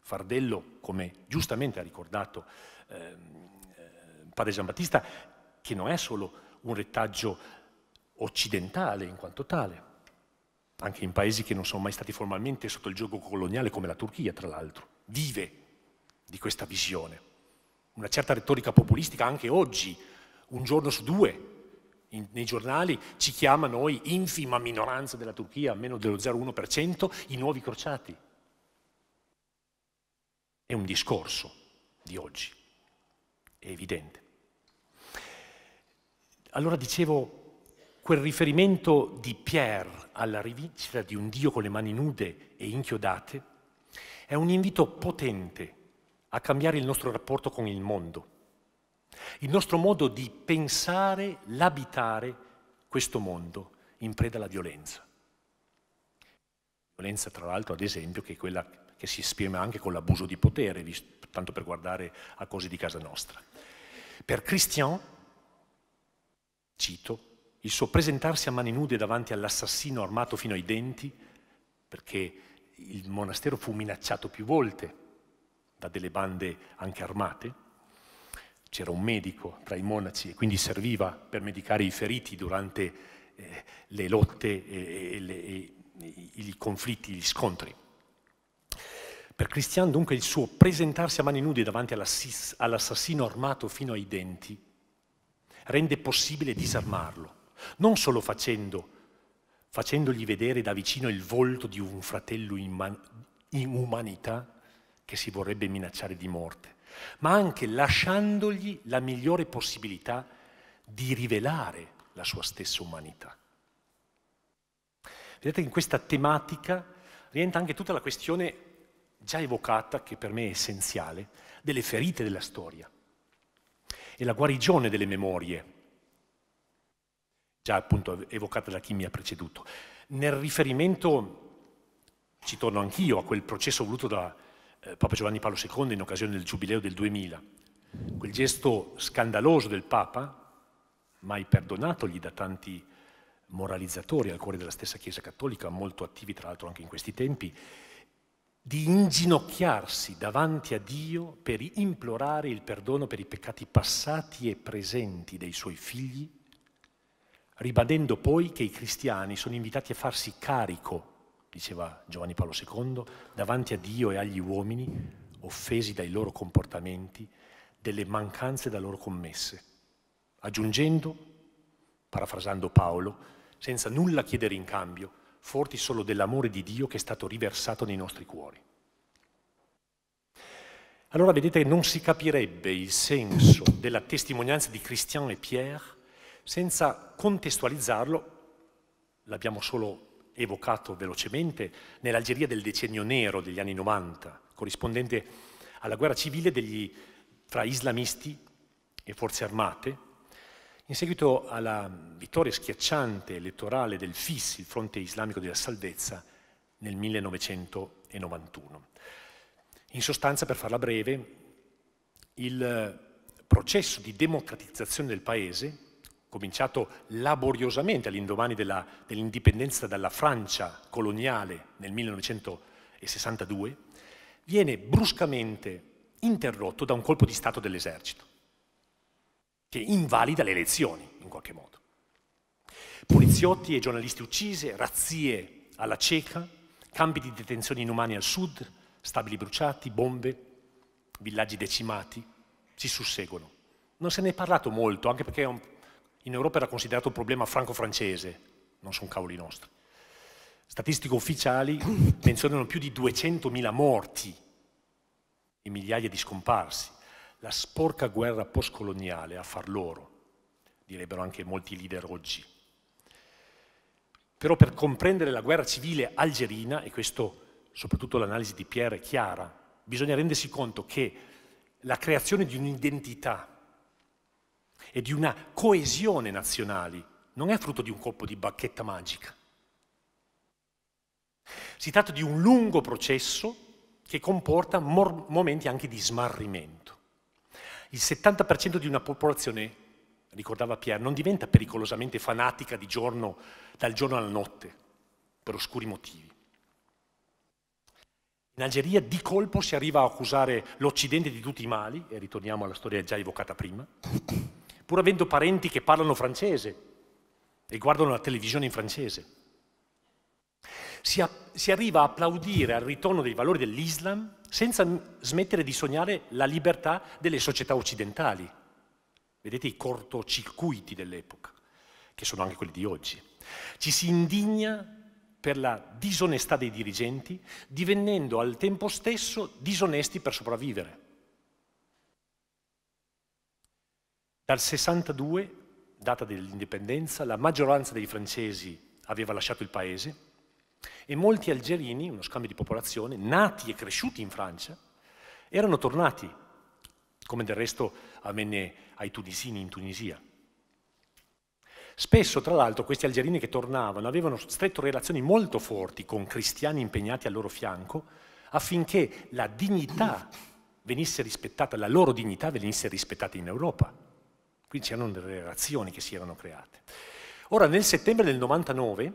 [SPEAKER 3] Fardello, come giustamente ha ricordato ehm, eh, padre Giambattista, che non è solo un retaggio occidentale in quanto tale, anche in paesi che non sono mai stati formalmente sotto il gioco coloniale, come la Turchia, tra l'altro, vive di questa visione. Una certa retorica populistica anche oggi, un giorno su due, in, nei giornali ci chiama noi, infima minoranza della Turchia, meno dello 0,1%, i nuovi crociati. È un discorso di oggi, è evidente. Allora dicevo, quel riferimento di Pierre alla rivincita di un Dio con le mani nude e inchiodate è un invito potente a cambiare il nostro rapporto con il mondo il nostro modo di pensare, l'abitare questo mondo in preda alla violenza. Violenza, tra l'altro, ad esempio, che è quella che si esprime anche con l'abuso di potere, tanto per guardare a cose di casa nostra. Per Christian, cito, il suo presentarsi a mani nude davanti all'assassino armato fino ai denti, perché il monastero fu minacciato più volte da delle bande anche armate, c'era un medico tra i monaci e quindi serviva per medicare i feriti durante eh, le lotte e, e, le, e, i conflitti, gli scontri. Per Cristian dunque il suo presentarsi a mani nude davanti all'assassino armato fino ai denti rende possibile disarmarlo, non solo facendo, facendogli vedere da vicino il volto di un fratello in, in umanità che si vorrebbe minacciare di morte, ma anche lasciandogli la migliore possibilità di rivelare la sua stessa umanità. Vedete che in questa tematica rientra anche tutta la questione già evocata, che per me è essenziale, delle ferite della storia e la guarigione delle memorie, già appunto evocata da chi mi ha preceduto. Nel riferimento, ci torno anch'io, a quel processo voluto da, eh, Papa Giovanni Paolo II in occasione del Giubileo del 2000. Quel gesto scandaloso del Papa, mai perdonatogli da tanti moralizzatori al cuore della stessa Chiesa Cattolica, molto attivi tra l'altro anche in questi tempi, di inginocchiarsi davanti a Dio per implorare il perdono per i peccati passati e presenti dei suoi figli, ribadendo poi che i cristiani sono invitati a farsi carico diceva Giovanni Paolo II, davanti a Dio e agli uomini, offesi dai loro comportamenti, delle mancanze da loro commesse, aggiungendo, parafrasando Paolo, senza nulla chiedere in cambio, forti solo dell'amore di Dio che è stato riversato nei nostri cuori. Allora vedete, non si capirebbe il senso della testimonianza di Christian e Pierre senza contestualizzarlo, l'abbiamo solo evocato velocemente, nell'Algeria del decennio nero degli anni 90, corrispondente alla guerra civile degli, fra islamisti e forze armate, in seguito alla vittoria schiacciante elettorale del FIS, il Fronte Islamico della Salvezza, nel 1991. In sostanza, per farla breve, il processo di democratizzazione del paese cominciato laboriosamente all'indomani dell'indipendenza dalla Francia coloniale nel 1962, viene bruscamente interrotto da un colpo di Stato dell'esercito, che invalida le elezioni in qualche modo. Poliziotti e giornalisti uccisi, razzie alla cieca, campi di detenzione inumani al sud, stabili bruciati, bombe, villaggi decimati, si susseguono. Non se ne è parlato molto, anche perché è un in Europa era considerato un problema franco-francese, non sono cavoli nostri. Statistiche ufficiali menzionano più di 200.000 morti e migliaia di scomparsi. La sporca guerra postcoloniale a far loro, direbbero anche molti leader oggi. Però per comprendere la guerra civile algerina, e questo soprattutto l'analisi di Pierre è chiara, bisogna rendersi conto che la creazione di un'identità e di una coesione nazionali, non è frutto di un colpo di bacchetta magica. Si tratta di un lungo processo che comporta momenti anche di smarrimento. Il 70% di una popolazione, ricordava Pierre, non diventa pericolosamente fanatica di giorno, dal giorno alla notte, per oscuri motivi. In Algeria di colpo si arriva a accusare l'Occidente di tutti i mali, e ritorniamo alla storia già evocata prima, pur avendo parenti che parlano francese e guardano la televisione in francese. Si, a, si arriva a applaudire al ritorno dei valori dell'Islam senza smettere di sognare la libertà delle società occidentali. Vedete i cortocircuiti dell'epoca, che sono anche quelli di oggi. Ci si indigna per la disonestà dei dirigenti, divenendo al tempo stesso disonesti per sopravvivere. Dal 62, data dell'indipendenza, la maggioranza dei francesi aveva lasciato il paese e molti algerini, uno scambio di popolazione, nati e cresciuti in Francia, erano tornati, come del resto avvenne ai tunisini in Tunisia. Spesso, tra l'altro, questi algerini che tornavano avevano stretto relazioni molto forti con cristiani impegnati al loro fianco affinché la dignità venisse rispettata, la loro dignità venisse rispettata in Europa. Qui c'erano delle relazioni che si erano create. Ora, nel settembre del 99,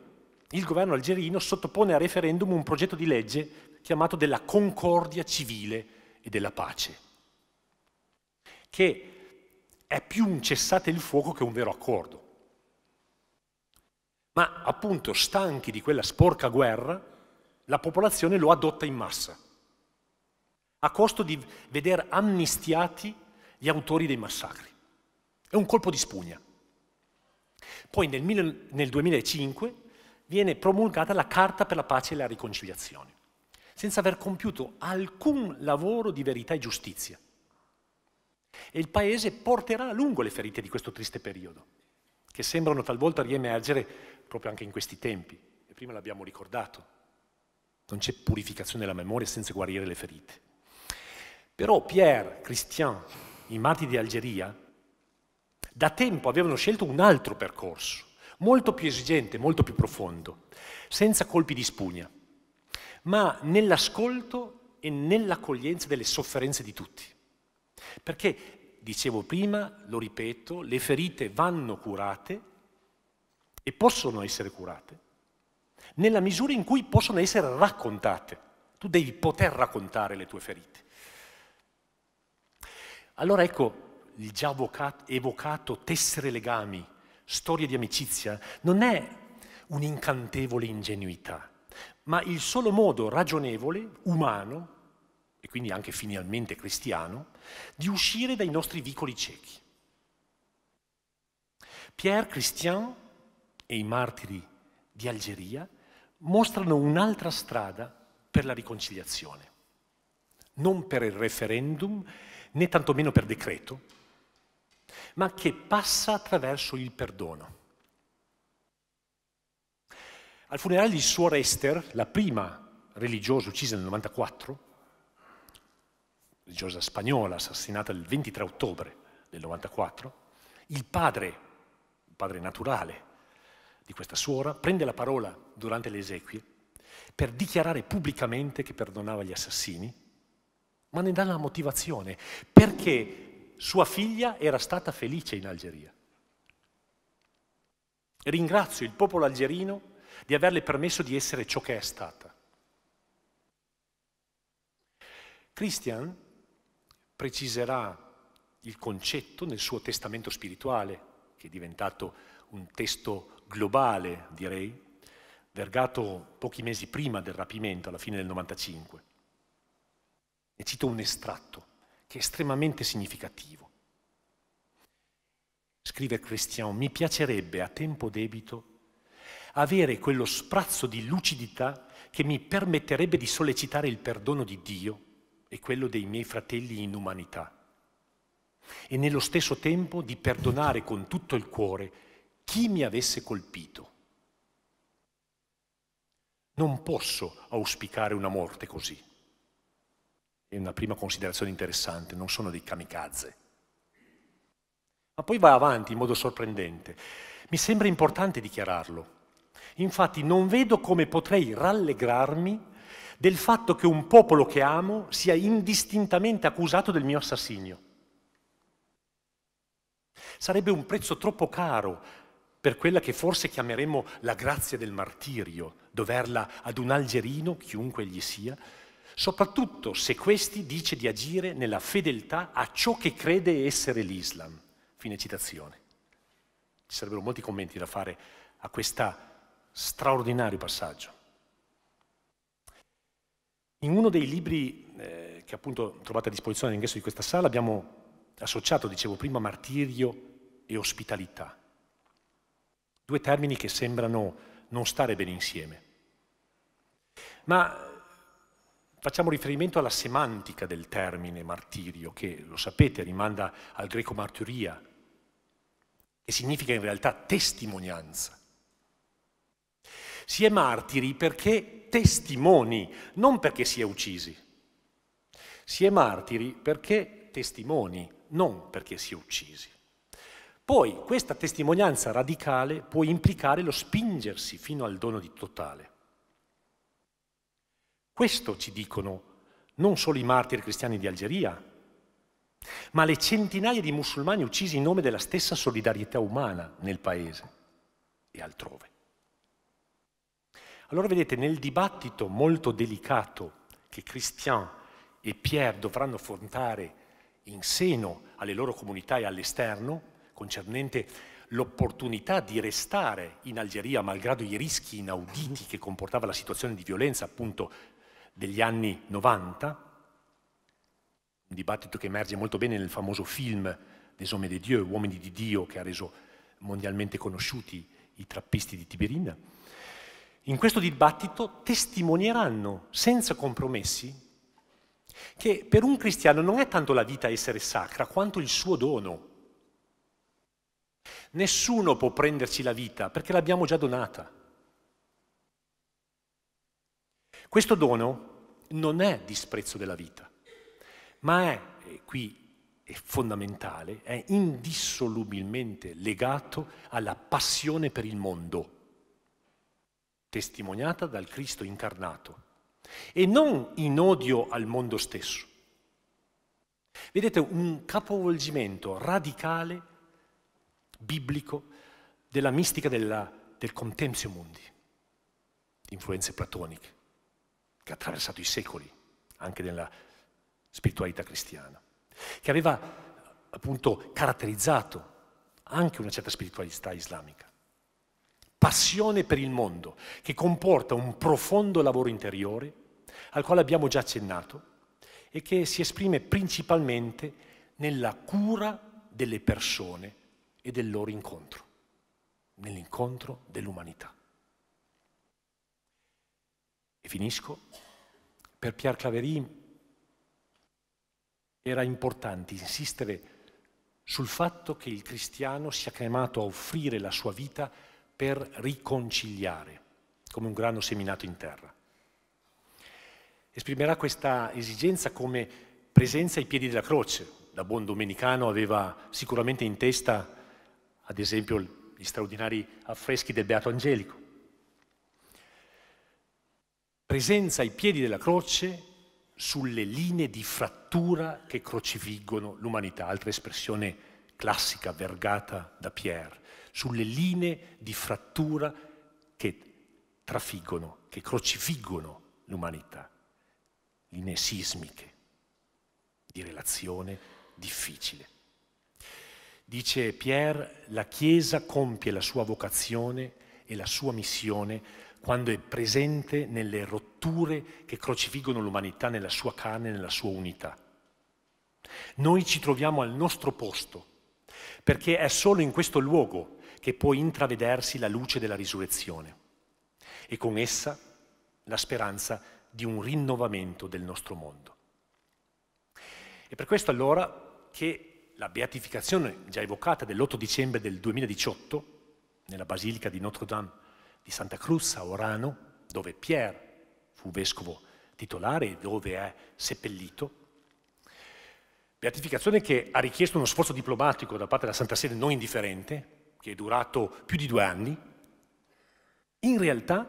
[SPEAKER 3] il governo algerino sottopone a referendum un progetto di legge chiamato della concordia civile e della pace, che è più un cessate il fuoco che un vero accordo. Ma appunto, stanchi di quella sporca guerra, la popolazione lo adotta in massa, a costo di veder amnistiati gli autori dei massacri. È un colpo di spugna. Poi nel, nel 2005 viene promulgata la Carta per la pace e la riconciliazione, senza aver compiuto alcun lavoro di verità e giustizia. E il Paese porterà a lungo le ferite di questo triste periodo, che sembrano talvolta riemergere proprio anche in questi tempi. E prima l'abbiamo ricordato. Non c'è purificazione della memoria senza guarire le ferite. Però Pierre, Christian, i martiri di Algeria, da tempo avevano scelto un altro percorso, molto più esigente, molto più profondo, senza colpi di spugna, ma nell'ascolto e nell'accoglienza delle sofferenze di tutti. Perché, dicevo prima, lo ripeto, le ferite vanno curate e possono essere curate nella misura in cui possono essere raccontate. Tu devi poter raccontare le tue ferite. Allora ecco, il già evocato, tessere legami, storia di amicizia, non è un'incantevole ingenuità, ma il solo modo ragionevole, umano, e quindi anche finalmente cristiano, di uscire dai nostri vicoli ciechi. Pierre Christian e i martiri di Algeria mostrano un'altra strada per la riconciliazione, non per il referendum né tantomeno per decreto, ma che passa attraverso il perdono. Al funerale di Suor Esther, la prima religiosa uccisa nel 94, religiosa spagnola assassinata il 23 ottobre del 94, il padre, il padre naturale di questa suora, prende la parola durante le esequie per dichiarare pubblicamente che perdonava gli assassini, ma ne dà la motivazione, perché sua figlia era stata felice in Algeria. Ringrazio il popolo algerino di averle permesso di essere ciò che è stata. Christian preciserà il concetto nel suo testamento spirituale, che è diventato un testo globale, direi, vergato pochi mesi prima del rapimento, alla fine del 95. Ne cito un estratto che è estremamente significativo. Scrive Christian, mi piacerebbe a tempo debito avere quello sprazzo di lucidità che mi permetterebbe di sollecitare il perdono di Dio e quello dei miei fratelli in umanità e nello stesso tempo di perdonare con tutto il cuore chi mi avesse colpito. Non posso auspicare una morte così è una prima considerazione interessante, non sono dei kamikaze. Ma poi va avanti in modo sorprendente. Mi sembra importante dichiararlo. Infatti non vedo come potrei rallegrarmi del fatto che un popolo che amo sia indistintamente accusato del mio assassinio. Sarebbe un prezzo troppo caro per quella che forse chiameremo la grazia del martirio, doverla ad un algerino, chiunque gli sia, soprattutto se questi dice di agire nella fedeltà a ciò che crede essere l'Islam. Fine citazione. Ci sarebbero molti commenti da fare a questo straordinario passaggio. In uno dei libri eh, che appunto trovate a disposizione all'ingresso di questa sala abbiamo associato, dicevo prima, martirio e ospitalità. Due termini che sembrano non stare bene insieme. Ma facciamo riferimento alla semantica del termine martirio, che lo sapete rimanda al greco martiria, che significa in realtà testimonianza. Si è martiri perché testimoni, non perché si è uccisi. Si è martiri perché testimoni, non perché si è uccisi. Poi questa testimonianza radicale può implicare lo spingersi fino al dono di totale. Questo ci dicono non solo i martiri cristiani di Algeria, ma le centinaia di musulmani uccisi in nome della stessa solidarietà umana nel paese e altrove. Allora vedete, nel dibattito molto delicato che Christian e Pierre dovranno affrontare in seno alle loro comunità e all'esterno, concernente l'opportunità di restare in Algeria malgrado i rischi inauditi che comportava la situazione di violenza appunto degli anni 90, un dibattito che emerge molto bene nel famoso film Des Hommes de Dieu, Uomini di Dio, che ha reso mondialmente conosciuti i trappisti di Tiberina, in questo dibattito testimonieranno senza compromessi che per un cristiano non è tanto la vita essere sacra quanto il suo dono. Nessuno può prenderci la vita perché l'abbiamo già donata. Questo dono non è disprezzo della vita, ma è, qui è fondamentale, è indissolubilmente legato alla passione per il mondo, testimoniata dal Cristo incarnato, e non in odio al mondo stesso. Vedete un capovolgimento radicale, biblico, della mistica della, del contemptio mundi, influenze platoniche che ha attraversato i secoli, anche nella spiritualità cristiana, che aveva appunto caratterizzato anche una certa spiritualità islamica. Passione per il mondo, che comporta un profondo lavoro interiore, al quale abbiamo già accennato, e che si esprime principalmente nella cura delle persone e del loro incontro, nell'incontro dell'umanità e finisco, per Pierre Claverie era importante insistere sul fatto che il cristiano sia chiamato a offrire la sua vita per riconciliare, come un grano seminato in terra. Esprimerà questa esigenza come presenza ai piedi della croce. Da buon domenicano aveva sicuramente in testa, ad esempio, gli straordinari affreschi del Beato Angelico presenza ai piedi della croce sulle linee di frattura che crocifiggono l'umanità, altra espressione classica vergata da Pierre, sulle linee di frattura che trafiggono, che crocifiggono l'umanità, linee sismiche di relazione difficile. Dice Pierre, la Chiesa compie la sua vocazione e la sua missione quando è presente nelle rotture che crocifiggono l'umanità nella sua carne, nella sua unità. Noi ci troviamo al nostro posto, perché è solo in questo luogo che può intravedersi la luce della risurrezione e con essa la speranza di un rinnovamento del nostro mondo. E per questo allora che la beatificazione già evocata dell'8 dicembre del 2018 nella Basilica di Notre Dame di Santa Cruz a Orano, dove Pierre fu vescovo titolare e dove è seppellito. Beatificazione che ha richiesto uno sforzo diplomatico da parte della Santa Sede non indifferente, che è durato più di due anni. In realtà,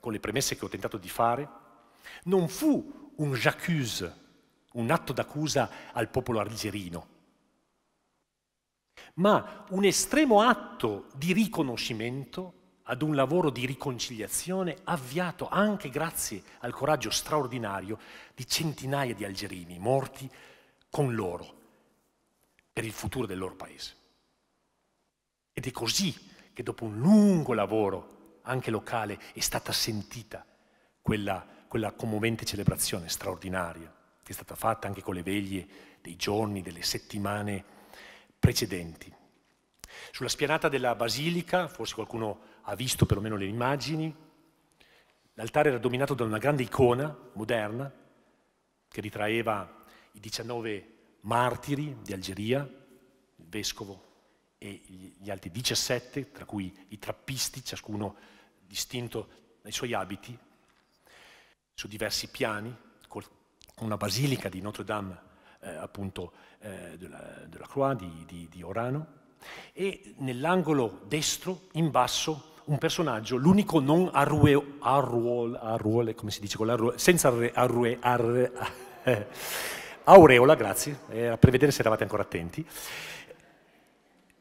[SPEAKER 3] con le premesse che ho tentato di fare, non fu un j'accuse, un atto d'accusa al popolo algerino, ma un estremo atto di riconoscimento ad un lavoro di riconciliazione avviato anche grazie al coraggio straordinario di centinaia di algerini morti con loro per il futuro del loro paese. Ed è così che dopo un lungo lavoro, anche locale, è stata sentita quella, quella commovente celebrazione straordinaria che è stata fatta anche con le veglie dei giorni, delle settimane precedenti. Sulla spianata della basilica, forse qualcuno ha visto perlomeno le immagini. L'altare era dominato da una grande icona moderna che ritraeva i 19 martiri di Algeria, il vescovo e gli altri 17, tra cui i trappisti, ciascuno distinto dai suoi abiti, su diversi piani, con una basilica di Notre Dame, eh, appunto, eh, della, della Croix di, di, di Orano, e nell'angolo destro, in basso, un personaggio, l'unico non arrueo, arruole, arruole, come si dice, con l'arruole, senza arre, arrue, arre, eh, aureola, grazie, eh, a prevedere se eravate ancora attenti,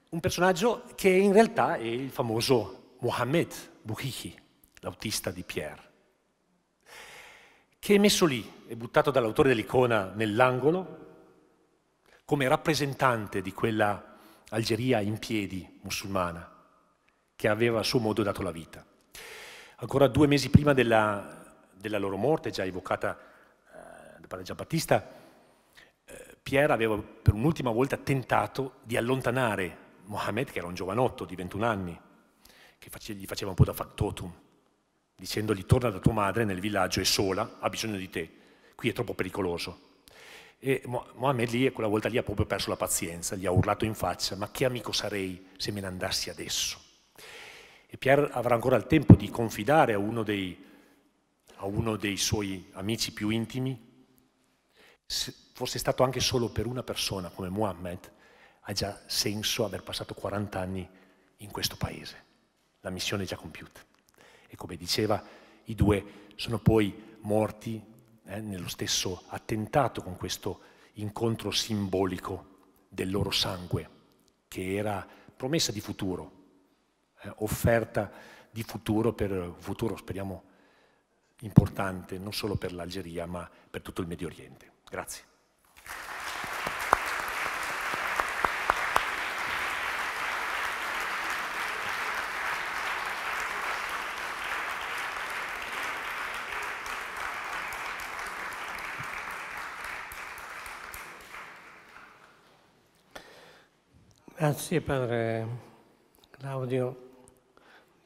[SPEAKER 3] un personaggio che in realtà è il famoso Mohamed Bouhihi, l'autista di Pierre, che è messo lì, e buttato dall'autore dell'icona nell'angolo, come rappresentante di quella Algeria in piedi musulmana, che aveva a suo modo dato la vita. Ancora due mesi prima della, della loro morte, già evocata eh, da padre Giambattista, eh, Pierre aveva per un'ultima volta tentato di allontanare Mohammed, che era un giovanotto di 21 anni, che face, gli faceva un po' da factotum, dicendogli torna da tua madre nel villaggio, è sola, ha bisogno di te, qui è troppo pericoloso. E Mohammed lì, quella volta lì, ha proprio perso la pazienza, gli ha urlato in faccia, ma che amico sarei se me ne andassi adesso? e Pierre avrà ancora il tempo di confidare a uno dei, a uno dei suoi amici più intimi, se fosse stato anche solo per una persona come Muhammad, ha già senso aver passato 40 anni in questo paese. La missione è già compiuta. E come diceva, i due sono poi morti eh, nello stesso attentato con questo incontro simbolico del loro sangue, che era promessa di futuro, eh, offerta di futuro, per un futuro speriamo importante, non solo per l'Algeria, ma per tutto il Medio Oriente. Grazie.
[SPEAKER 1] Grazie padre Claudio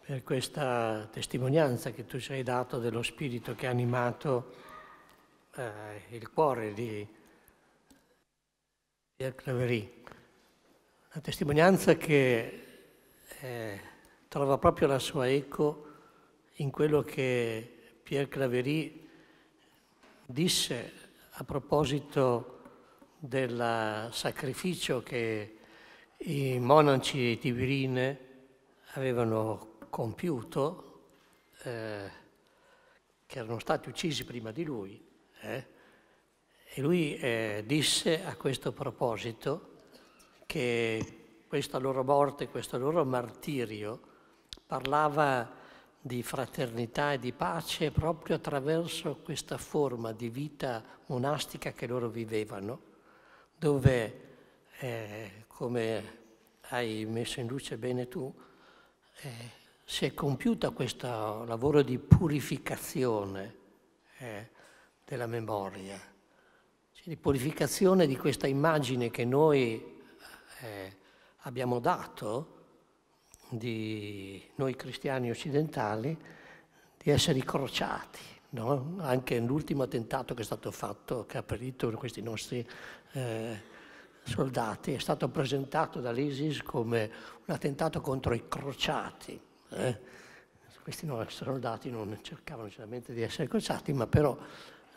[SPEAKER 1] per questa testimonianza che tu ci hai dato dello spirito che ha animato eh, il cuore di Pierre Claverie. Una testimonianza che eh, trova proprio la sua eco in quello che Pierre Claverie disse a proposito del sacrificio che i monaci di tibirine avevano compiuto, eh, che erano stati uccisi prima di lui, eh, e lui eh, disse a questo proposito che questa loro morte, questo loro martirio, parlava di fraternità e di pace proprio attraverso questa forma di vita monastica che loro vivevano, dove, eh, come hai messo in luce bene tu, eh, si è compiuto questo lavoro di purificazione eh, della memoria, cioè di purificazione di questa immagine che noi eh, abbiamo dato di noi cristiani occidentali di essere crociati, no? anche l'ultimo attentato che è stato fatto, che ha perito questi nostri eh, soldati, è stato presentato dall'ISIS come un attentato contro i crociati. Eh? Questi no, soldati non cercavano certamente di essere crociati, ma però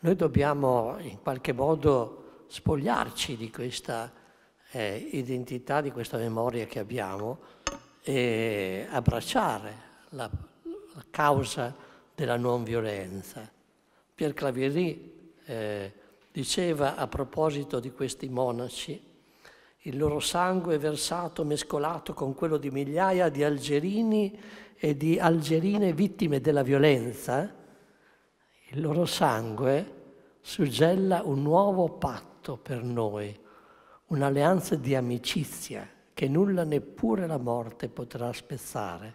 [SPEAKER 1] noi dobbiamo in qualche modo spogliarci di questa eh, identità, di questa memoria che abbiamo e abbracciare la, la causa della non violenza. Pierre Clavieri eh, diceva a proposito di questi monaci il loro sangue versato, mescolato con quello di migliaia di algerini e di algerine vittime della violenza, il loro sangue suggella un nuovo patto per noi, un'alleanza di amicizia che nulla neppure la morte potrà spezzare.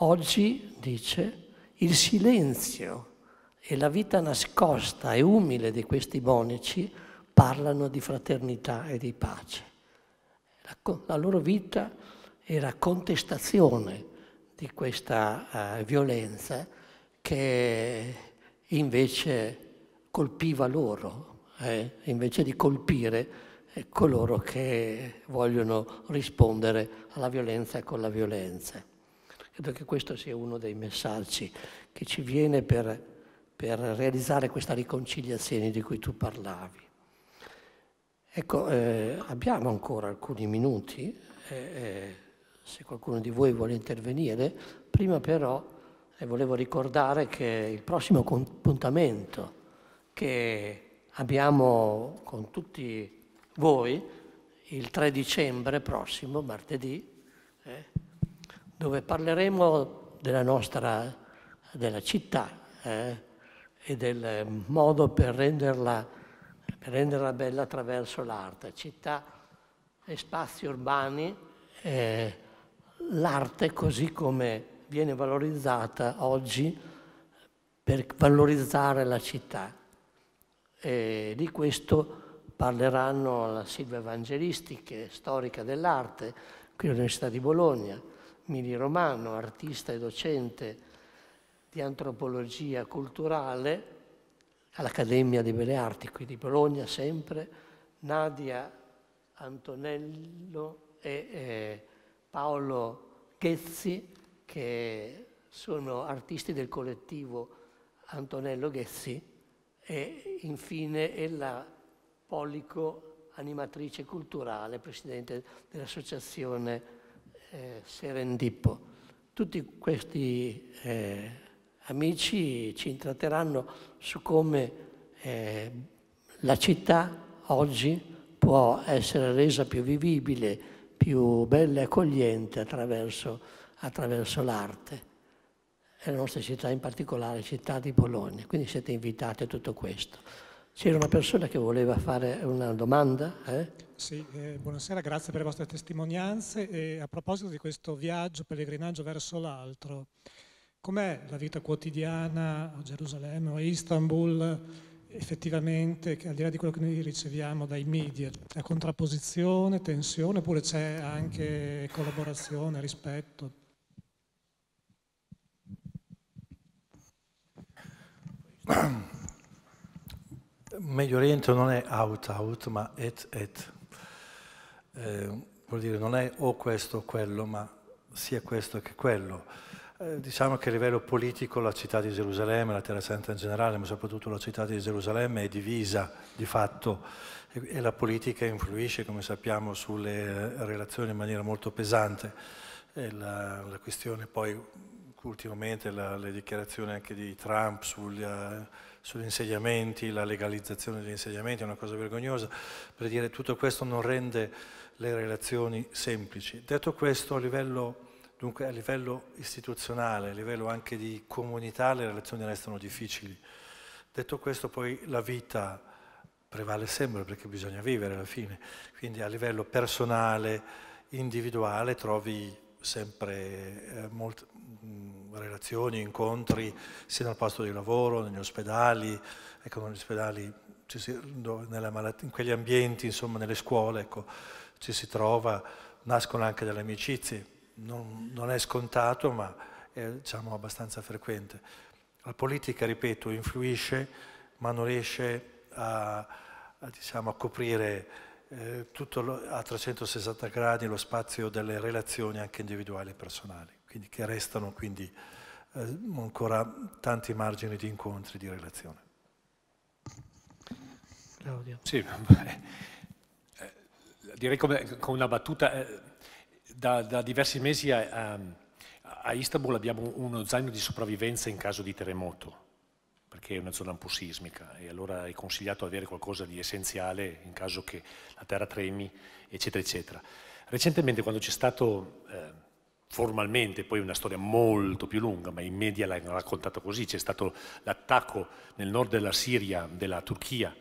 [SPEAKER 1] Oggi, dice, il silenzio e la vita nascosta e umile di questi monaci parlano di fraternità e di pace. La loro vita era contestazione di questa uh, violenza che invece colpiva loro, eh, invece di colpire eh, coloro che vogliono rispondere alla violenza con la violenza. Credo che questo sia uno dei messaggi che ci viene per, per realizzare questa riconciliazione di cui tu parlavi. Ecco, eh, abbiamo ancora alcuni minuti, eh, eh, se qualcuno di voi vuole intervenire. Prima però eh, volevo ricordare che il prossimo appuntamento che abbiamo con tutti voi il 3 dicembre prossimo, martedì, eh, dove parleremo della nostra della città eh, e del modo per renderla renderla bella attraverso l'arte. Città e spazi urbani, eh, l'arte così come viene valorizzata oggi per valorizzare la città. E di questo parleranno la Silvia Evangelisti, che è storica dell'arte qui all'Università di Bologna, Mili Romano, artista e docente di antropologia culturale all'Accademia di Belle Arti, qui di Bologna sempre, Nadia Antonello e eh, Paolo Ghezzi, che sono artisti del collettivo Antonello Ghezzi, e infine Ella Pollico, animatrice culturale, presidente dell'associazione eh, Serendippo. Tutti questi eh, amici ci intratteranno su come eh, la città oggi può essere resa più vivibile, più bella e accogliente attraverso, attraverso l'arte. E la nostra città, in particolare, città di Bologna. Quindi siete invitati a tutto questo. C'era una persona che voleva fare una domanda? Eh?
[SPEAKER 3] Sì, eh, buonasera, grazie per le vostre testimonianze. E a proposito di questo viaggio, pellegrinaggio verso l'altro, Com'è la vita quotidiana a Gerusalemme o a Istanbul effettivamente, al di là di quello che noi riceviamo dai media? C'è contrapposizione, tensione oppure c'è anche collaborazione, rispetto?
[SPEAKER 2] Medio Oriente non è out out, ma et et. Eh, vuol dire non è o questo o quello, ma sia questo che quello eh, diciamo che a livello politico la città di Gerusalemme, la Terra Santa in generale, ma soprattutto la città di Gerusalemme è divisa di fatto e, e la politica influisce, come sappiamo, sulle eh, relazioni in maniera molto pesante. La, la, questione poi, ultimamente, la, le dichiarazioni anche di Trump sugli... Uh, sugli insediamenti, la legalizzazione degli insediamenti è una cosa vergognosa, per dire tutto questo non rende le relazioni semplici. Detto questo, a livello Dunque a livello istituzionale, a livello anche di comunità, le relazioni restano difficili. Detto questo, poi la vita prevale sempre perché bisogna vivere alla fine. Quindi a livello personale, individuale, trovi sempre eh, molte, mm, relazioni, incontri, sia nel posto di lavoro, negli ospedali, ecco, negli ospedali si, malattia, in quegli ambienti, insomma, nelle scuole, ecco, ci si trova, nascono anche delle amicizie non, non è scontato, ma è diciamo, abbastanza frequente. La politica, ripeto, influisce, ma non riesce a, a, diciamo, a coprire eh, tutto lo, a 360 gradi lo spazio delle relazioni anche individuali e personali, quindi che restano quindi, eh, ancora tanti margini di incontri, di relazione.
[SPEAKER 3] Claudio. Sì, beh, eh, direi come, con una battuta eh, da, da, diversi mesi a, a, a, Istanbul abbiamo uno zaino di sopravvivenza in caso di terremoto, perché è una zona un po' sismica e allora è consigliato avere qualcosa di essenziale in caso che la terra tremi, eccetera, eccetera. Recentemente quando c'è stato... Eh, formalmente, poi una storia molto più lunga, ma in media l'hanno raccontato così, c'è stato l'attacco nel nord della Siria, della Turchia,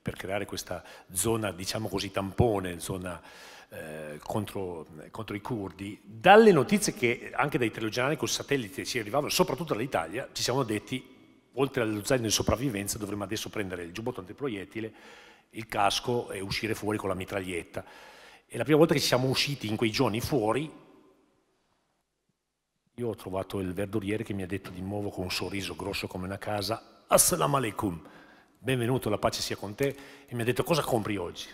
[SPEAKER 3] per creare questa zona, diciamo così, tampone, zona eh, contro, eh, contro, i curdi, dalle notizie che anche dai telegiornali con satellite ci arrivavano, soprattutto dall'Italia, ci siamo detti, oltre allo zaino di sopravvivenza, dovremmo adesso prendere il giubbotto antiproiettile, il casco e uscire fuori con la mitraglietta. E la prima volta che siamo usciti in quei giorni fuori, io ho trovato il verduriere che mi ha detto di nuovo con un sorriso grosso come una casa, Assalamu alaikum, benvenuto, la pace sia con te, e mi ha detto cosa compri oggi?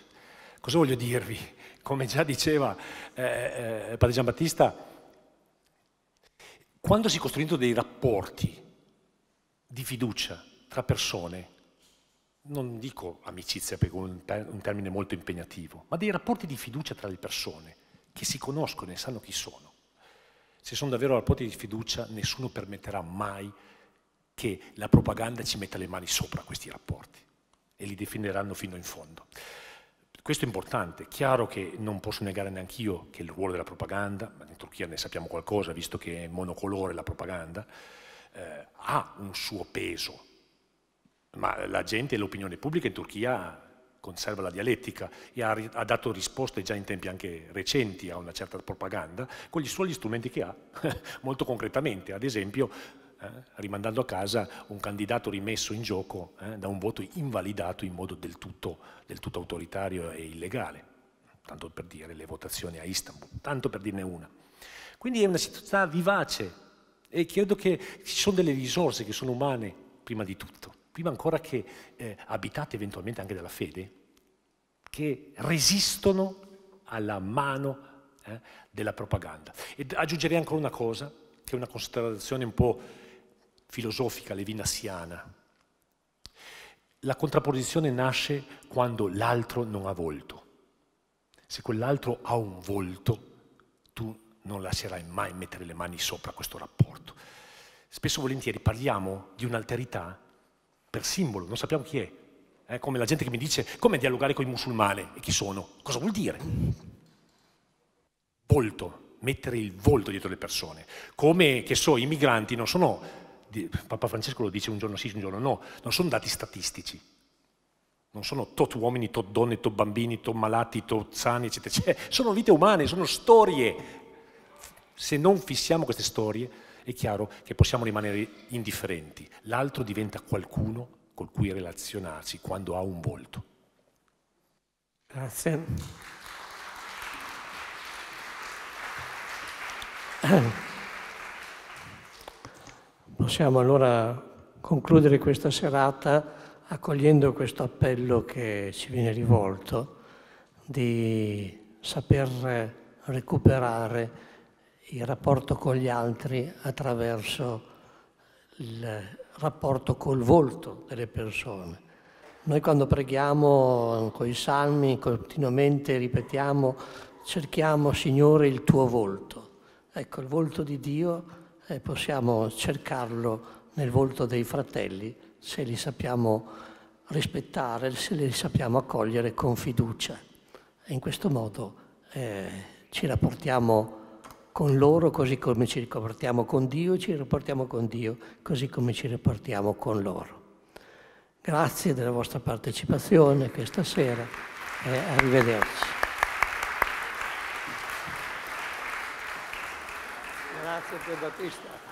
[SPEAKER 3] Cosa voglio dirvi? come già diceva eh, eh, Padre Giambattista, quando si costruiscono dei rapporti di fiducia tra persone, non dico amicizia perché è un, ter- un termine molto impegnativo, ma dei rapporti di fiducia tra le persone che si conoscono e sanno chi sono. Se sono davvero rapporti di fiducia, nessuno permetterà mai che la propaganda ci metta le mani sopra questi rapporti e li definiranno fino in fondo. Questo è importante, chiaro che non posso negare neanche io che il ruolo della propaganda, ma in Turchia ne sappiamo qualcosa, visto che è monocolore la propaganda, eh, ha un suo peso, ma la gente e l'opinione pubblica in Turchia conserva la dialettica e ha, ha, dato risposte già in tempi anche recenti a una certa propaganda con gli suoi strumenti che ha, molto concretamente, ad esempio eh, rimandando a casa un candidato rimesso in gioco eh, da un voto invalidato in modo del tutto, del tutto autoritario e illegale, tanto per dire le votazioni a Istanbul, tanto per dirne una. Quindi è una situazione vivace e credo che ci sono delle risorse che sono umane prima di tutto, prima ancora che eh, abitate eventualmente anche dalla fede, che resistono alla mano eh, della propaganda. E aggiungerei ancora una cosa, che è una considerazione un po' filosofica levinassiana. La contrapposizione nasce quando l'altro non ha volto. Se quell'altro ha un volto, tu non lascerai mai mettere le mani sopra questo rapporto. Spesso e volentieri parliamo di un'alterità per simbolo, non sappiamo chi è. È come la gente che mi dice come dialogare con i musulmani e chi sono. Cosa vuol dire? Volto, mettere il volto dietro le persone. Come, che so, i migranti non sono Papa Francesco lo dice un giorno sì, un giorno no, non sono dati statistici, non sono tot uomini, tot donne, tot bambini, tot malati, tot sani, eccetera, eccetera. sono vite umane, sono storie. Se non fissiamo queste storie è chiaro che possiamo rimanere indifferenti, l'altro diventa qualcuno col cui relazionarsi quando ha un volto.
[SPEAKER 1] Grazie. Possiamo allora concludere questa serata accogliendo questo appello che ci viene rivolto di saper recuperare il rapporto con gli altri attraverso il rapporto col volto delle persone. Noi quando preghiamo con i salmi continuamente ripetiamo cerchiamo Signore il tuo volto. Ecco, il volto di Dio e possiamo cercarlo nel volto dei fratelli se li sappiamo rispettare, se li sappiamo accogliere con fiducia. E in questo modo eh, ci rapportiamo con loro così come ci rapportiamo con Dio, e ci rapportiamo con Dio così come ci rapportiamo con loro. Grazie della vostra partecipazione questa sera e arrivederci. Pedro Batista.